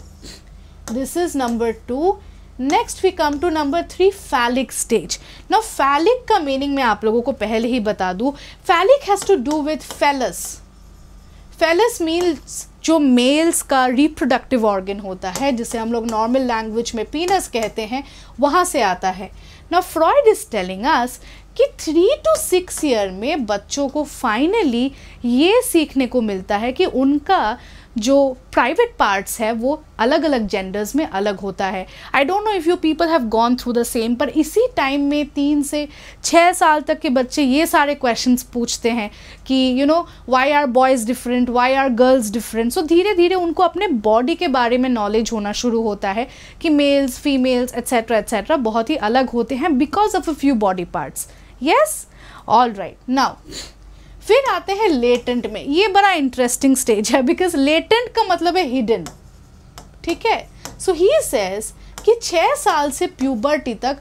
this is number two next we come to number three phallic stage ना phallic का meaning मैं आप लोगों को पहले ही बता दूँ phallic has to do with phallus phallus means जो मेल्स का रिप्रोडक्टिव ऑर्गन होता है जिसे हम लोग नॉर्मल लैंग्वेज में पीनस कहते हैं वहाँ से आता है ना फ्रॉइड इज टेलिंग अस कि थ्री टू सिक्स ईयर में बच्चों को फाइनली ये सीखने को मिलता है कि उनका जो प्राइवेट पार्ट्स है वो अलग अलग जेंडर्स में अलग होता है I don't know if you people have gone through the same पर इसी टाइम में तीन से छः साल तक के बच्चे ये सारे क्वेश्चंस पूछते हैं कि you know why are boys different why are girls different so धीरे धीरे उनको अपने बॉडी के बारे में नॉलेज होना शुरू होता है कि मेल्स फीमेल्स एट्सेट्रा एट्सेट्रा बहुत ही अलग होते हैं because of a few body parts yes all right now फिर आते हैं लेटेंट में ये बड़ा इंटरेस्टिंग स्टेज है बिकॉज लेटेंट का मतलब है हिडन ठीक है सो ही सेज कि छः साल से प्यूबर्टी तक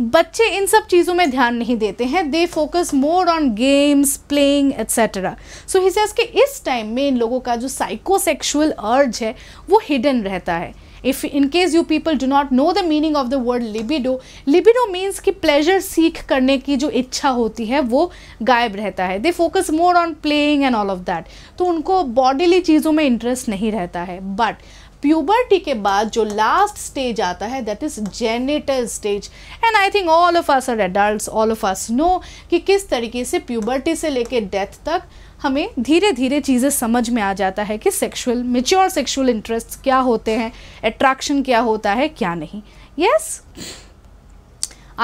बच्चे इन सब चीज़ों में ध्यान नहीं देते हैं they focus more on games playing etcetera so he says कि इस टाइम में इन लोगों का जो साइकोसेक्सुअल अर्ज है वो हिडन रहता है if in case you people do not know the meaning of the word libido libido means ki pleasure seek karne ki jo इच्छा hoti hai wo gayab rehta hai they focus more on playing and all of that to unko bodily cheezon mein interest nahi rehta hai but puberty के बाद जो last stage आता है that is genital stage and I think all of us are adult all of us know कि किस तरीके से puberty से लेके डेथ तक हमें धीरे धीरे चीज़ें समझ में आ जाता है कि सेक्शुअल मेच्योर सेक्शुअल इंटरेस्ट क्या होते हैं अट्रैक्शन क्या होता है क्या नहीं yes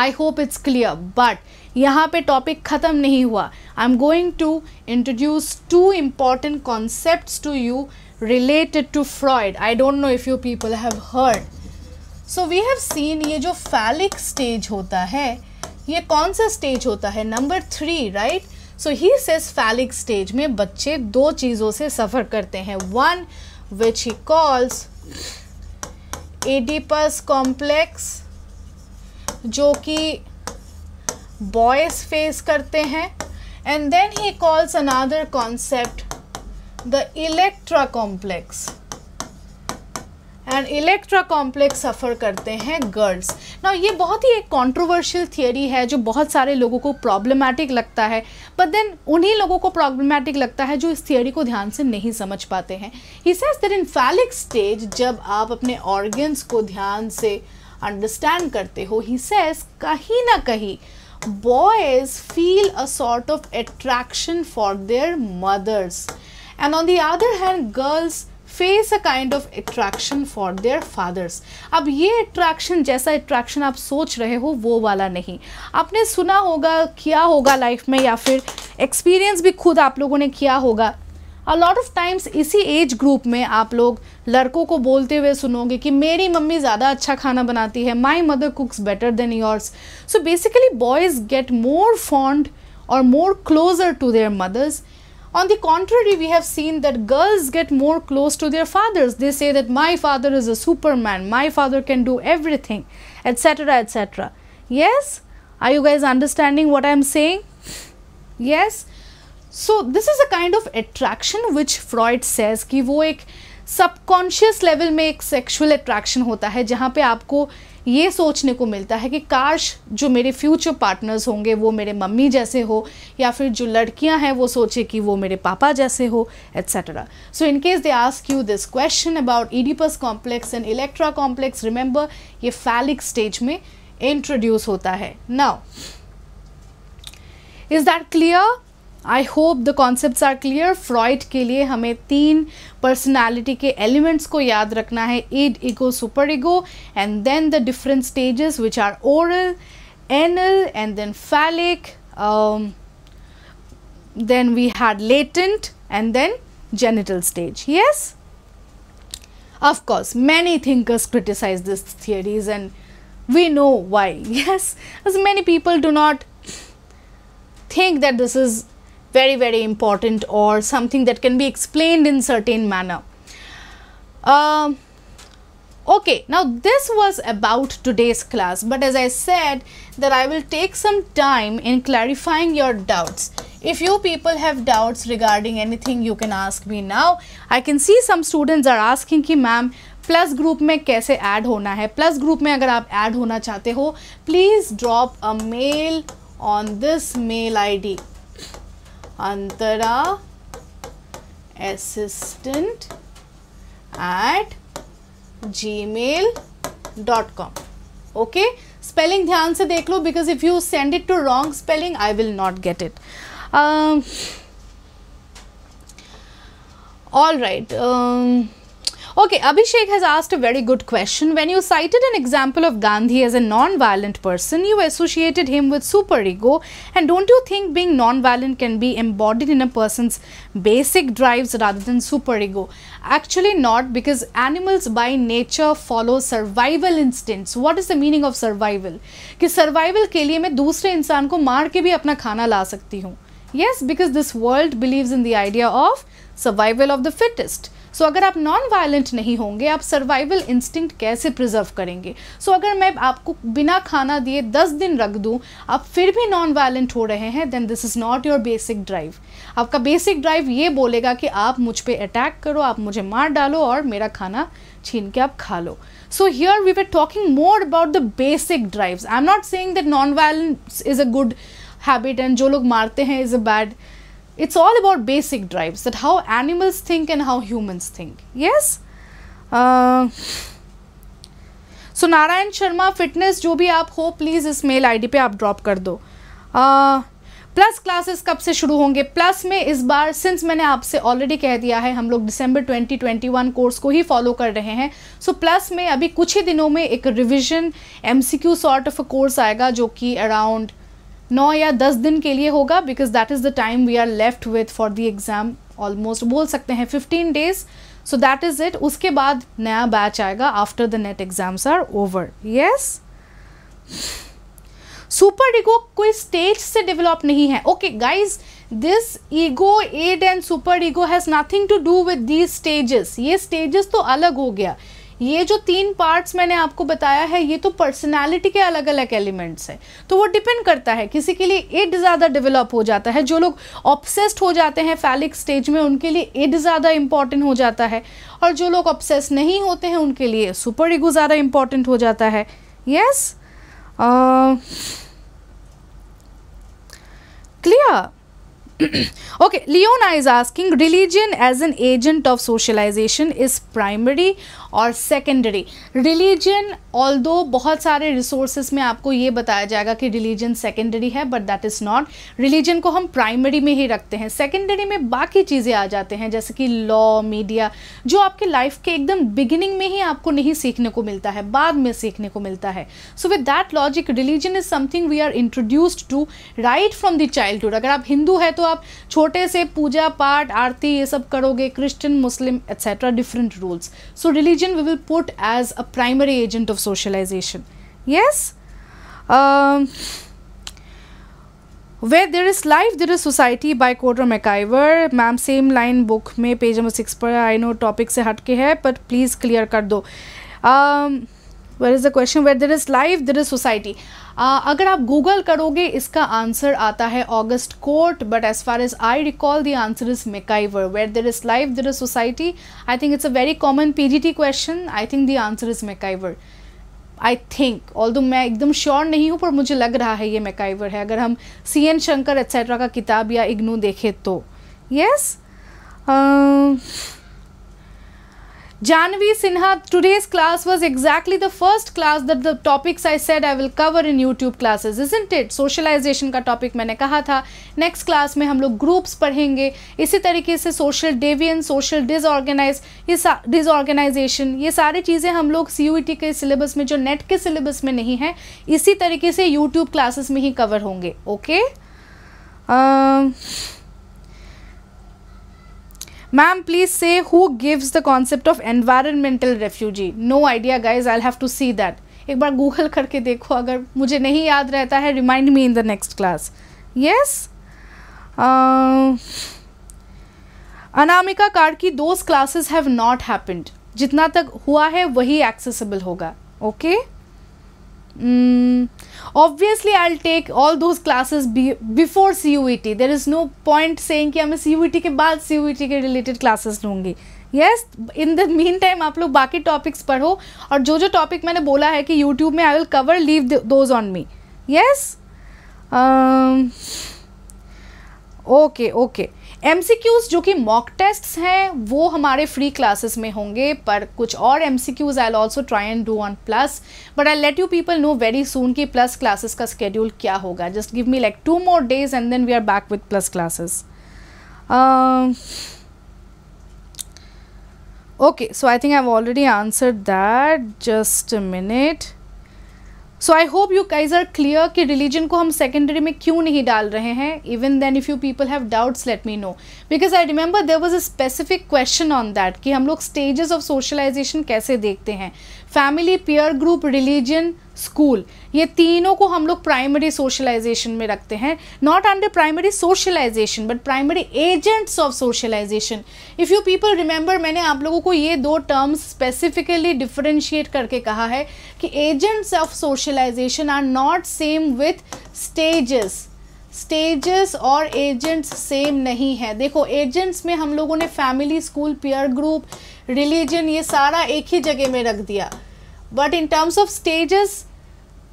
I hope it's clear but यहाँ पे टॉपिक ख़त्म नहीं हुआ I am going to introduce two important concept to you related to Freud I don't know if you people have heard so we have seen ये जो phallic stage होता है ये कौन सा स्टेज होता है number three right so he says phallic stage में बच्चे दो चीज़ों से सफ़र करते हैं one which he calls Oedipus complex जो कि बॉयज़ फेस करते हैं and then he calls another concept the Electra complex and Electra complex suffer करते हैं गर्ल्स ना ये बहुत ही एक कॉन्ट्रोवर्शियल थियोरी है जो बहुत सारे लोगों को प्रॉब्लमैटिक लगता है बट देन उन्हीं लोगों को प्रॉब्लमैटिक लगता है जो इस थियोरी को ध्यान से नहीं समझ पाते हैं he says that in phallic stage जब आप अपने ऑर्गन्स को ध्यान से अंडरस्टैंड करते हो ही सेज कहीं ना कहीं boys feel a sort of attraction for their mothers and on the other hand girls face a kind of attraction for their fathers अब ये अट्रैक्शन जैसा अट्रैक्शन आप सोच रहे हो वो वाला नहीं आपने सुना होगा किया होगा लाइफ में या फिर एक्सपीरियंस भी खुद आप लोगों ने किया होगा अ लॉट ऑफ टाइम्स इसी एज ग्रुप में आप लोग लड़कों को बोलते हुए सुनोगे कि मेरी मम्मी ज़्यादा अच्छा खाना बनाती है my mother cooks better than yours so basically boys get more fond और more closer to their mothers On the contrary, we have seen that girls get more close to their fathers. They say that my father is a superman, my father can do everything, etc. etc. Yes? Are you guys understanding what I am saying? Yes? So, this is a kind of attraction which Freud says that subconscious level make sexual attraction होता है ये सोचने को मिलता है कि काश जो मेरे फ्यूचर पार्टनर्स होंगे वो मेरे मम्मी जैसे हो या फिर जो लड़कियां हैं वो सोचे कि वो मेरे पापा जैसे हो etcetera so in case they ask you this question about Oedipus complex and Electra complex remember ये फैलिक स्टेज में इंट्रोड्यूस होता है now is that clear I hope the concept are clear Freud के लिए हमें तीन पर्सनैलिटी के elements को याद रखना है id ego super ego and then the different stages which are oral anal and then phallic then we had latent and then genital stage yes of course many thinkers criticize these theories and we know why yes as many people do not think that this is very very important or something that can be explained in certain manner um, okay now this was about today's class but as i said that i will take some time in clarifying your doubts if you people have doubts regarding anything you can ask me now i can see some students are asking ki ma'am plus group में कैसे add होना है plus group में अगर आप add होना चाहते हो please drop a mail on this mail ID Antara assistant at gmail.com okay spelling ध्यान से देख लो because if you send it to wrong spelling I will not get it all right Okay, Abhishek has asked a very good question. When you cited an example of Gandhi as a non-violent person, you associated him with super ego. And don't you think being non-violent can be embodied in a person's basic drives rather than super ego? Actually not because animals by nature follow survival instincts. What is the meaning of survival? That survival के लिए मैं दूसरे इंसान को मार के भी अपना खाना ला सकती हूँ. Yes, because this world believes in the idea of survival of the fittest. So so, अगर आप नॉन वायलेंट नहीं होंगे आप सर्वाइवल इंस्टिंक्ट कैसे प्रिजर्व करेंगे सो so, अगर मैं आपको बिना खाना दिए दस दिन रख दूँ आप फिर भी नॉन वायलेंट हो रहे हैं then this is not your basic drive आपका बेसिक ड्राइव ये बोलेगा कि आप मुझ पर अटैक करो आप मुझे मार डालो और मेरा खाना छीन के आप खा लो so here we were talking more about the basic drives I am not saying that non violence is a good habit and जो लोग मारते हैं is a bad it's all about basic drives that how animals think and how humans think yes uh, so Narayan Sharma fitness जो भी आप हो please इस mail ID पे आप ड्रॉप कर दो प्लस uh, क्लासेस कब से शुरू होंगे प्लस में इस बार सिंस मैंने आपसे ऑलरेडी कह दिया है हम लोग दिसंबर 2021 कोर्स को ही फॉलो कर रहे हैं सो so, प्लस में अभी कुछ ही दिनों में एक revision MCQ sort of a course आएगा जो कि अराउंड नौ या दस दिन के लिए होगा because that is the time we are left with for the exam almost बोल सकते हैं fifteen days so that is it उसके बाद नया बैच आएगा after the NET exams are over yes super ego कोई स्टेज से डेवलप नहीं है okay guys this ego id and super ego has nothing to do with these stages ये stages तो अलग हो गया ये जो तीन पार्ट्स मैंने आपको बताया है ये तो पर्सनालिटी के अलग अलग एलिमेंट्स हैं तो वो डिपेंड करता है किसी के लिए एड ज़्यादा डेवलप हो जाता है जो लोग ऑब्सेस्ड हो जाते हैं फैलिक स्टेज में उनके लिए एड ज़्यादा इंपॉर्टेंट हो जाता है और जो लोग ऑब्सेस नहीं होते हैं उनके लिए सुपर इगो ज़्यादा इंपॉर्टेंट हो जाता है yes clear uh, okay Leona is asking religion as an agent of socialization is primary और सेकेंडरी रिलीजन ऑल दो बहुत सारे रिसोर्सेज में आपको ये बताया जाएगा कि रिलीजन सेकेंडरी है but that is not religion को हम प्राइमरी में ही रखते हैं सेकेंडरी में बाकी चीज़ें आ जाते हैं जैसे कि लॉ मीडिया जो आपके लाइफ के एकदम बिगिनिंग में ही आपको नहीं सीखने को मिलता है बाद में सीखने को मिलता है so with that logic religion is something we are introduced to right from the childhood अगर आप हिंदू है तो आप छोटे से पूजा पाठ आरती ये सब करोगे Christian Muslim etcetera different rules so religion we will put as a primary agent of socialization yes where there is life there is society by कोडर MacIver ma'am same line book में पेज नंबर सिक्स पर I no topic से हट के है but please clear कर दो where is the question where there is life there is society अगर आप गूगल करोगे इसका आंसर आता है Auguste Comte but as far as I recall the answer is MacIver where there is life there is society I think it's a very common P question I think the answer is MacIver I think although मैं एकदम sure नहीं हूँ पर मुझे लग रहा है ये मेकाइवर है अगर हम सी एन शंकर एट्सेट्रा का किताब या इग्नू देखें तो yes yes? uh, Janvi Sinha, today's class was exactly the first class that the topics I said I will cover in YouTube classes, isn't it? Socialization का topic मैंने कहा था next class में हम लोग groups पढ़ेंगे इसी तरीके से social deviant, social disorganized, ये disorganization ये सारी चीज़ें हम लोग सी के सिलेबस में जो नेट के सिलेबस में नहीं है इसी तरीके से YouTube क्लासेस में ही कवर होंगे okay okay? uh, ma'am please say who gives the concept of environmental refugee no idea guys I have to see that एक बार गूगल करके देखो अगर मुझे नहीं याद रहता है remind me in the next class yes Anamika कार्ड की those classes have not happened जितना तक हुआ है वही एक्सेसिबल होगा okay hmm. obviously i'll take all those classes be, before cuet there is no point saying कि हमें cuet ke baad cuet ke related classes lungi yes in the meantime aap log आप topics padho aur jo jo topic maine bola hai ki youtube mein i will cover leave the, those on me yes um okay okay एम जो कि mock test हैं वो हमारे free classes में होंगे पर कुछ और MCQs I also try and do on plus but I let you people know very soon कि प्लस क्लासेस का स्केड्यूल क्या होगा just give me like two more days and then we are back with plus classes okay so I think I have already answer that just minute so I hope you guys are clear कि religion को हम secondary में क्यों नहीं डाल रहे हैं even then if you people have doubts let me know because I remember there was a specific question on that कि हम लोग स्टेजेस ऑफ सोशलाइजेशन कैसे देखते हैं family peer group religion school ये तीनों को हम लोग प्राइमरी सोशलाइजेशन में रखते हैं not under primary socialization but primary agents of socialization if you people remember मैंने आप लोगों को ये दो टर्म्स स्पेसिफिकली डिफ्रेंशिएट करके कहा है कि agents of socialization are not same with stages stages और एजेंट्स सेम नहीं है देखो एजेंट्स में हम लोगों ने family school peer group religion ये सारा एक ही जगह में रख दिया but in terms of stages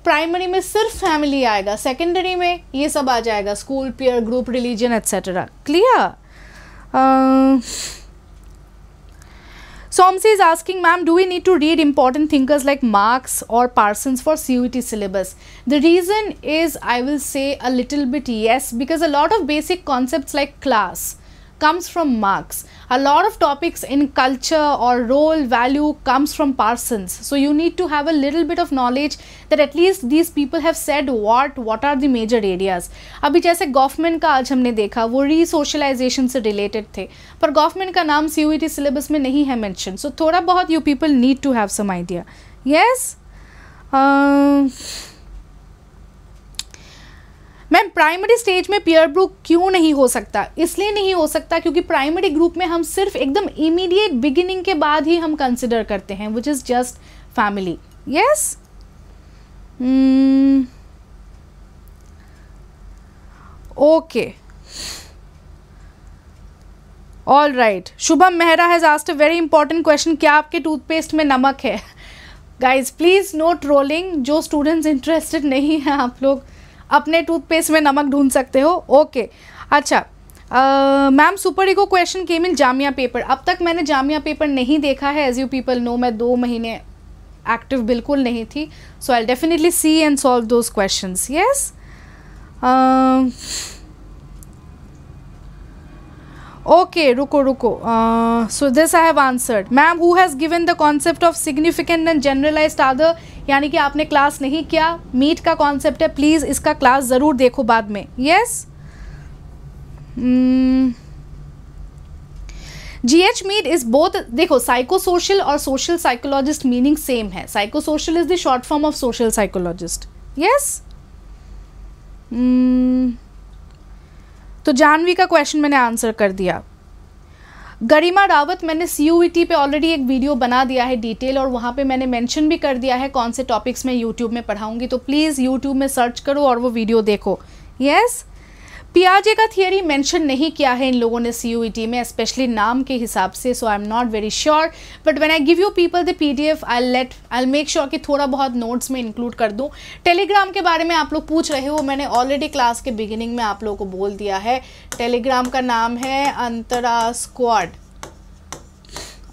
primary में सिर्फ फैमिली आएगा सेकेंडरी में ये सब आ जाएगा school peer group religion etcetera clear सोमसी is asking ma'am do we need to read important thinkers like Marx और Parson for C U T syllabus the reason is I will say a little bit yes because a lot of basic concept like class comes from Marx a lot of topics in culture or role value comes from Parsons. So you need to have a little bit of knowledge that at least these people have said what, what are the major areas. अभी जैसे government का आज हमने देखा वो री socialisation से related थे पर गवर्नमेंट का नाम सी सिलेबस में नहीं है मैंशन सो so, थोड़ा बहुत you people need to have some idea yes ma'am primary stage में पियर ग्रुप क्यों नहीं हो सकता इसलिए नहीं हो सकता क्योंकि प्राइमरी ग्रुप में हम सिर्फ एकदम इमीडिएट बिगिनिंग के बाद ही हम कंसिडर करते हैं which is just family yes okay all right Shubham Mehra has asked a very important question क्या आपके टूथपेस्ट में नमक है गाइज प्लीज़ नोट रोलिंग जो स्टूडेंट्स इंटरेस्टेड नहीं हैं आप लोग अपने टूथपेस्ट में नमक ढूंढ सकते हो ओके अच्छा ma'am super ego question came in Jamia paper अब तक मैंने जामिया पेपर नहीं देखा है एज यू पीपल नो मैं दो महीने एक्टिव बिल्कुल नहीं थी so I definitely see and solve those question yes okay रुको रुको so this I have answered ma'am who has given the concept of significant and generalized other यानी कि आपने क्लास नहीं किया मीट का कॉन्सेप्ट है प्लीज़ इसका क्लास ज़रूर देखो बाद में yes G H Mead is both देखो साइकोसोशल और सोशल साइकोलॉजिस्ट मीनिंग सेम है psychosocial is the short form of social psychologist yes तो जानवी का क्वेश्चन मैंने आंसर कर दिया गरिमा रावत मैंने सी e पे ऑलरेडी एक वीडियो बना दिया है डिटेल और वहाँ पे मैंने मेंशन भी कर दिया है कौन से टॉपिक्स मैं यूट्यूब में पढ़ाऊँगी तो प्लीज़ यूट्यूब में सर्च करो और वो वीडियो देखो यस yes? पियाजे का थियरी मेंशन नहीं किया है इन लोगों ने सी e में स्पेशली नाम के हिसाब से so I am not very sure but when I give you people the PDF I let I make sure कि थोड़ा बहुत नोट्स में इंक्लूड कर दूँ टेलीग्राम के बारे में आप लोग पूछ रहे हो मैंने ऑलरेडी क्लास के बिगिनिंग में आप लोगों को बोल दिया है टेलीग्राम का नाम है Antara squad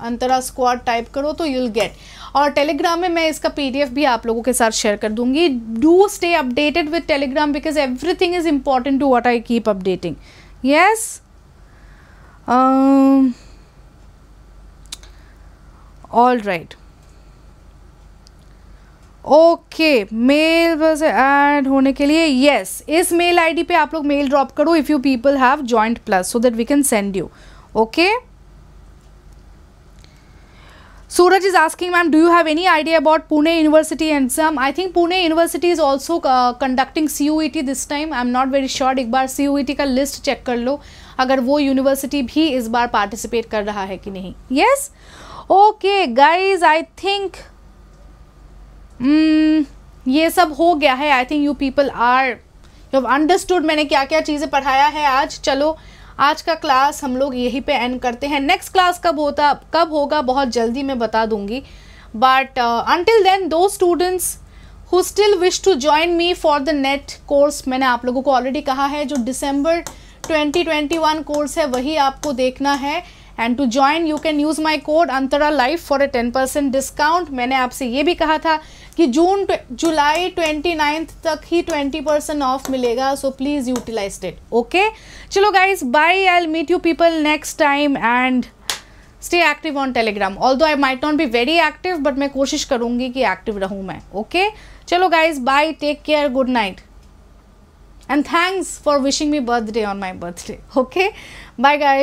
Antara squad type करो तो यूल गेट और टेलीग्राम में मैं इसका पी भी आप लोगों के साथ शेयर कर दूंगी do stay updated with Telegram because everything is important to what I keep updating yes all right okay mail बस ऐड होने के लिए येस yes, इस मेल आईडी पे आप लोग मेल ड्रॉप करो if you people have joined plus so that we can send you okay Suraj is asking, ma'am, do you have any idea about Pune University exam? I think Pune University is also uh, conducting CUET this time. I'm not very sure. एक बार CUET का list check कर लो अगर वो university भी इस बार participate कर रहा है कि नहीं Yes? Okay, guys, I think Hmm. ये सब हो गया है I think you people are. You have understood. मैंने क्या क्या चीज़ें पढ़ाया है आज चलो आज का क्लास हम लोग यहीं पे एंड करते हैं नेक्स्ट क्लास कब होता कब होगा बहुत जल्दी मैं बता दूंगी but until then though students who still wish to join me for the NET course मैंने आप लोगों को ऑलरेडी कहा है जो डिसम्बर 2021 कोर्स है वही आपको देखना है and to join you can use my code Antara life for a ten percent discount मैंने आपसे ये भी कहा था कि जून जुलाई ट्वेंटी नाइन्थ तक ही ट्वेंटी परसेंट ऑफ मिलेगा so please utilize it okay चलो guys bye I meet you people next time and stay active on Telegram although I might not be very active but मैं कोशिश करूँगी कि एक्टिव रहूँ मैं ओके okay? चलो guys bye take care good night and thanks for wishing me birthday on my birthday okay bye guys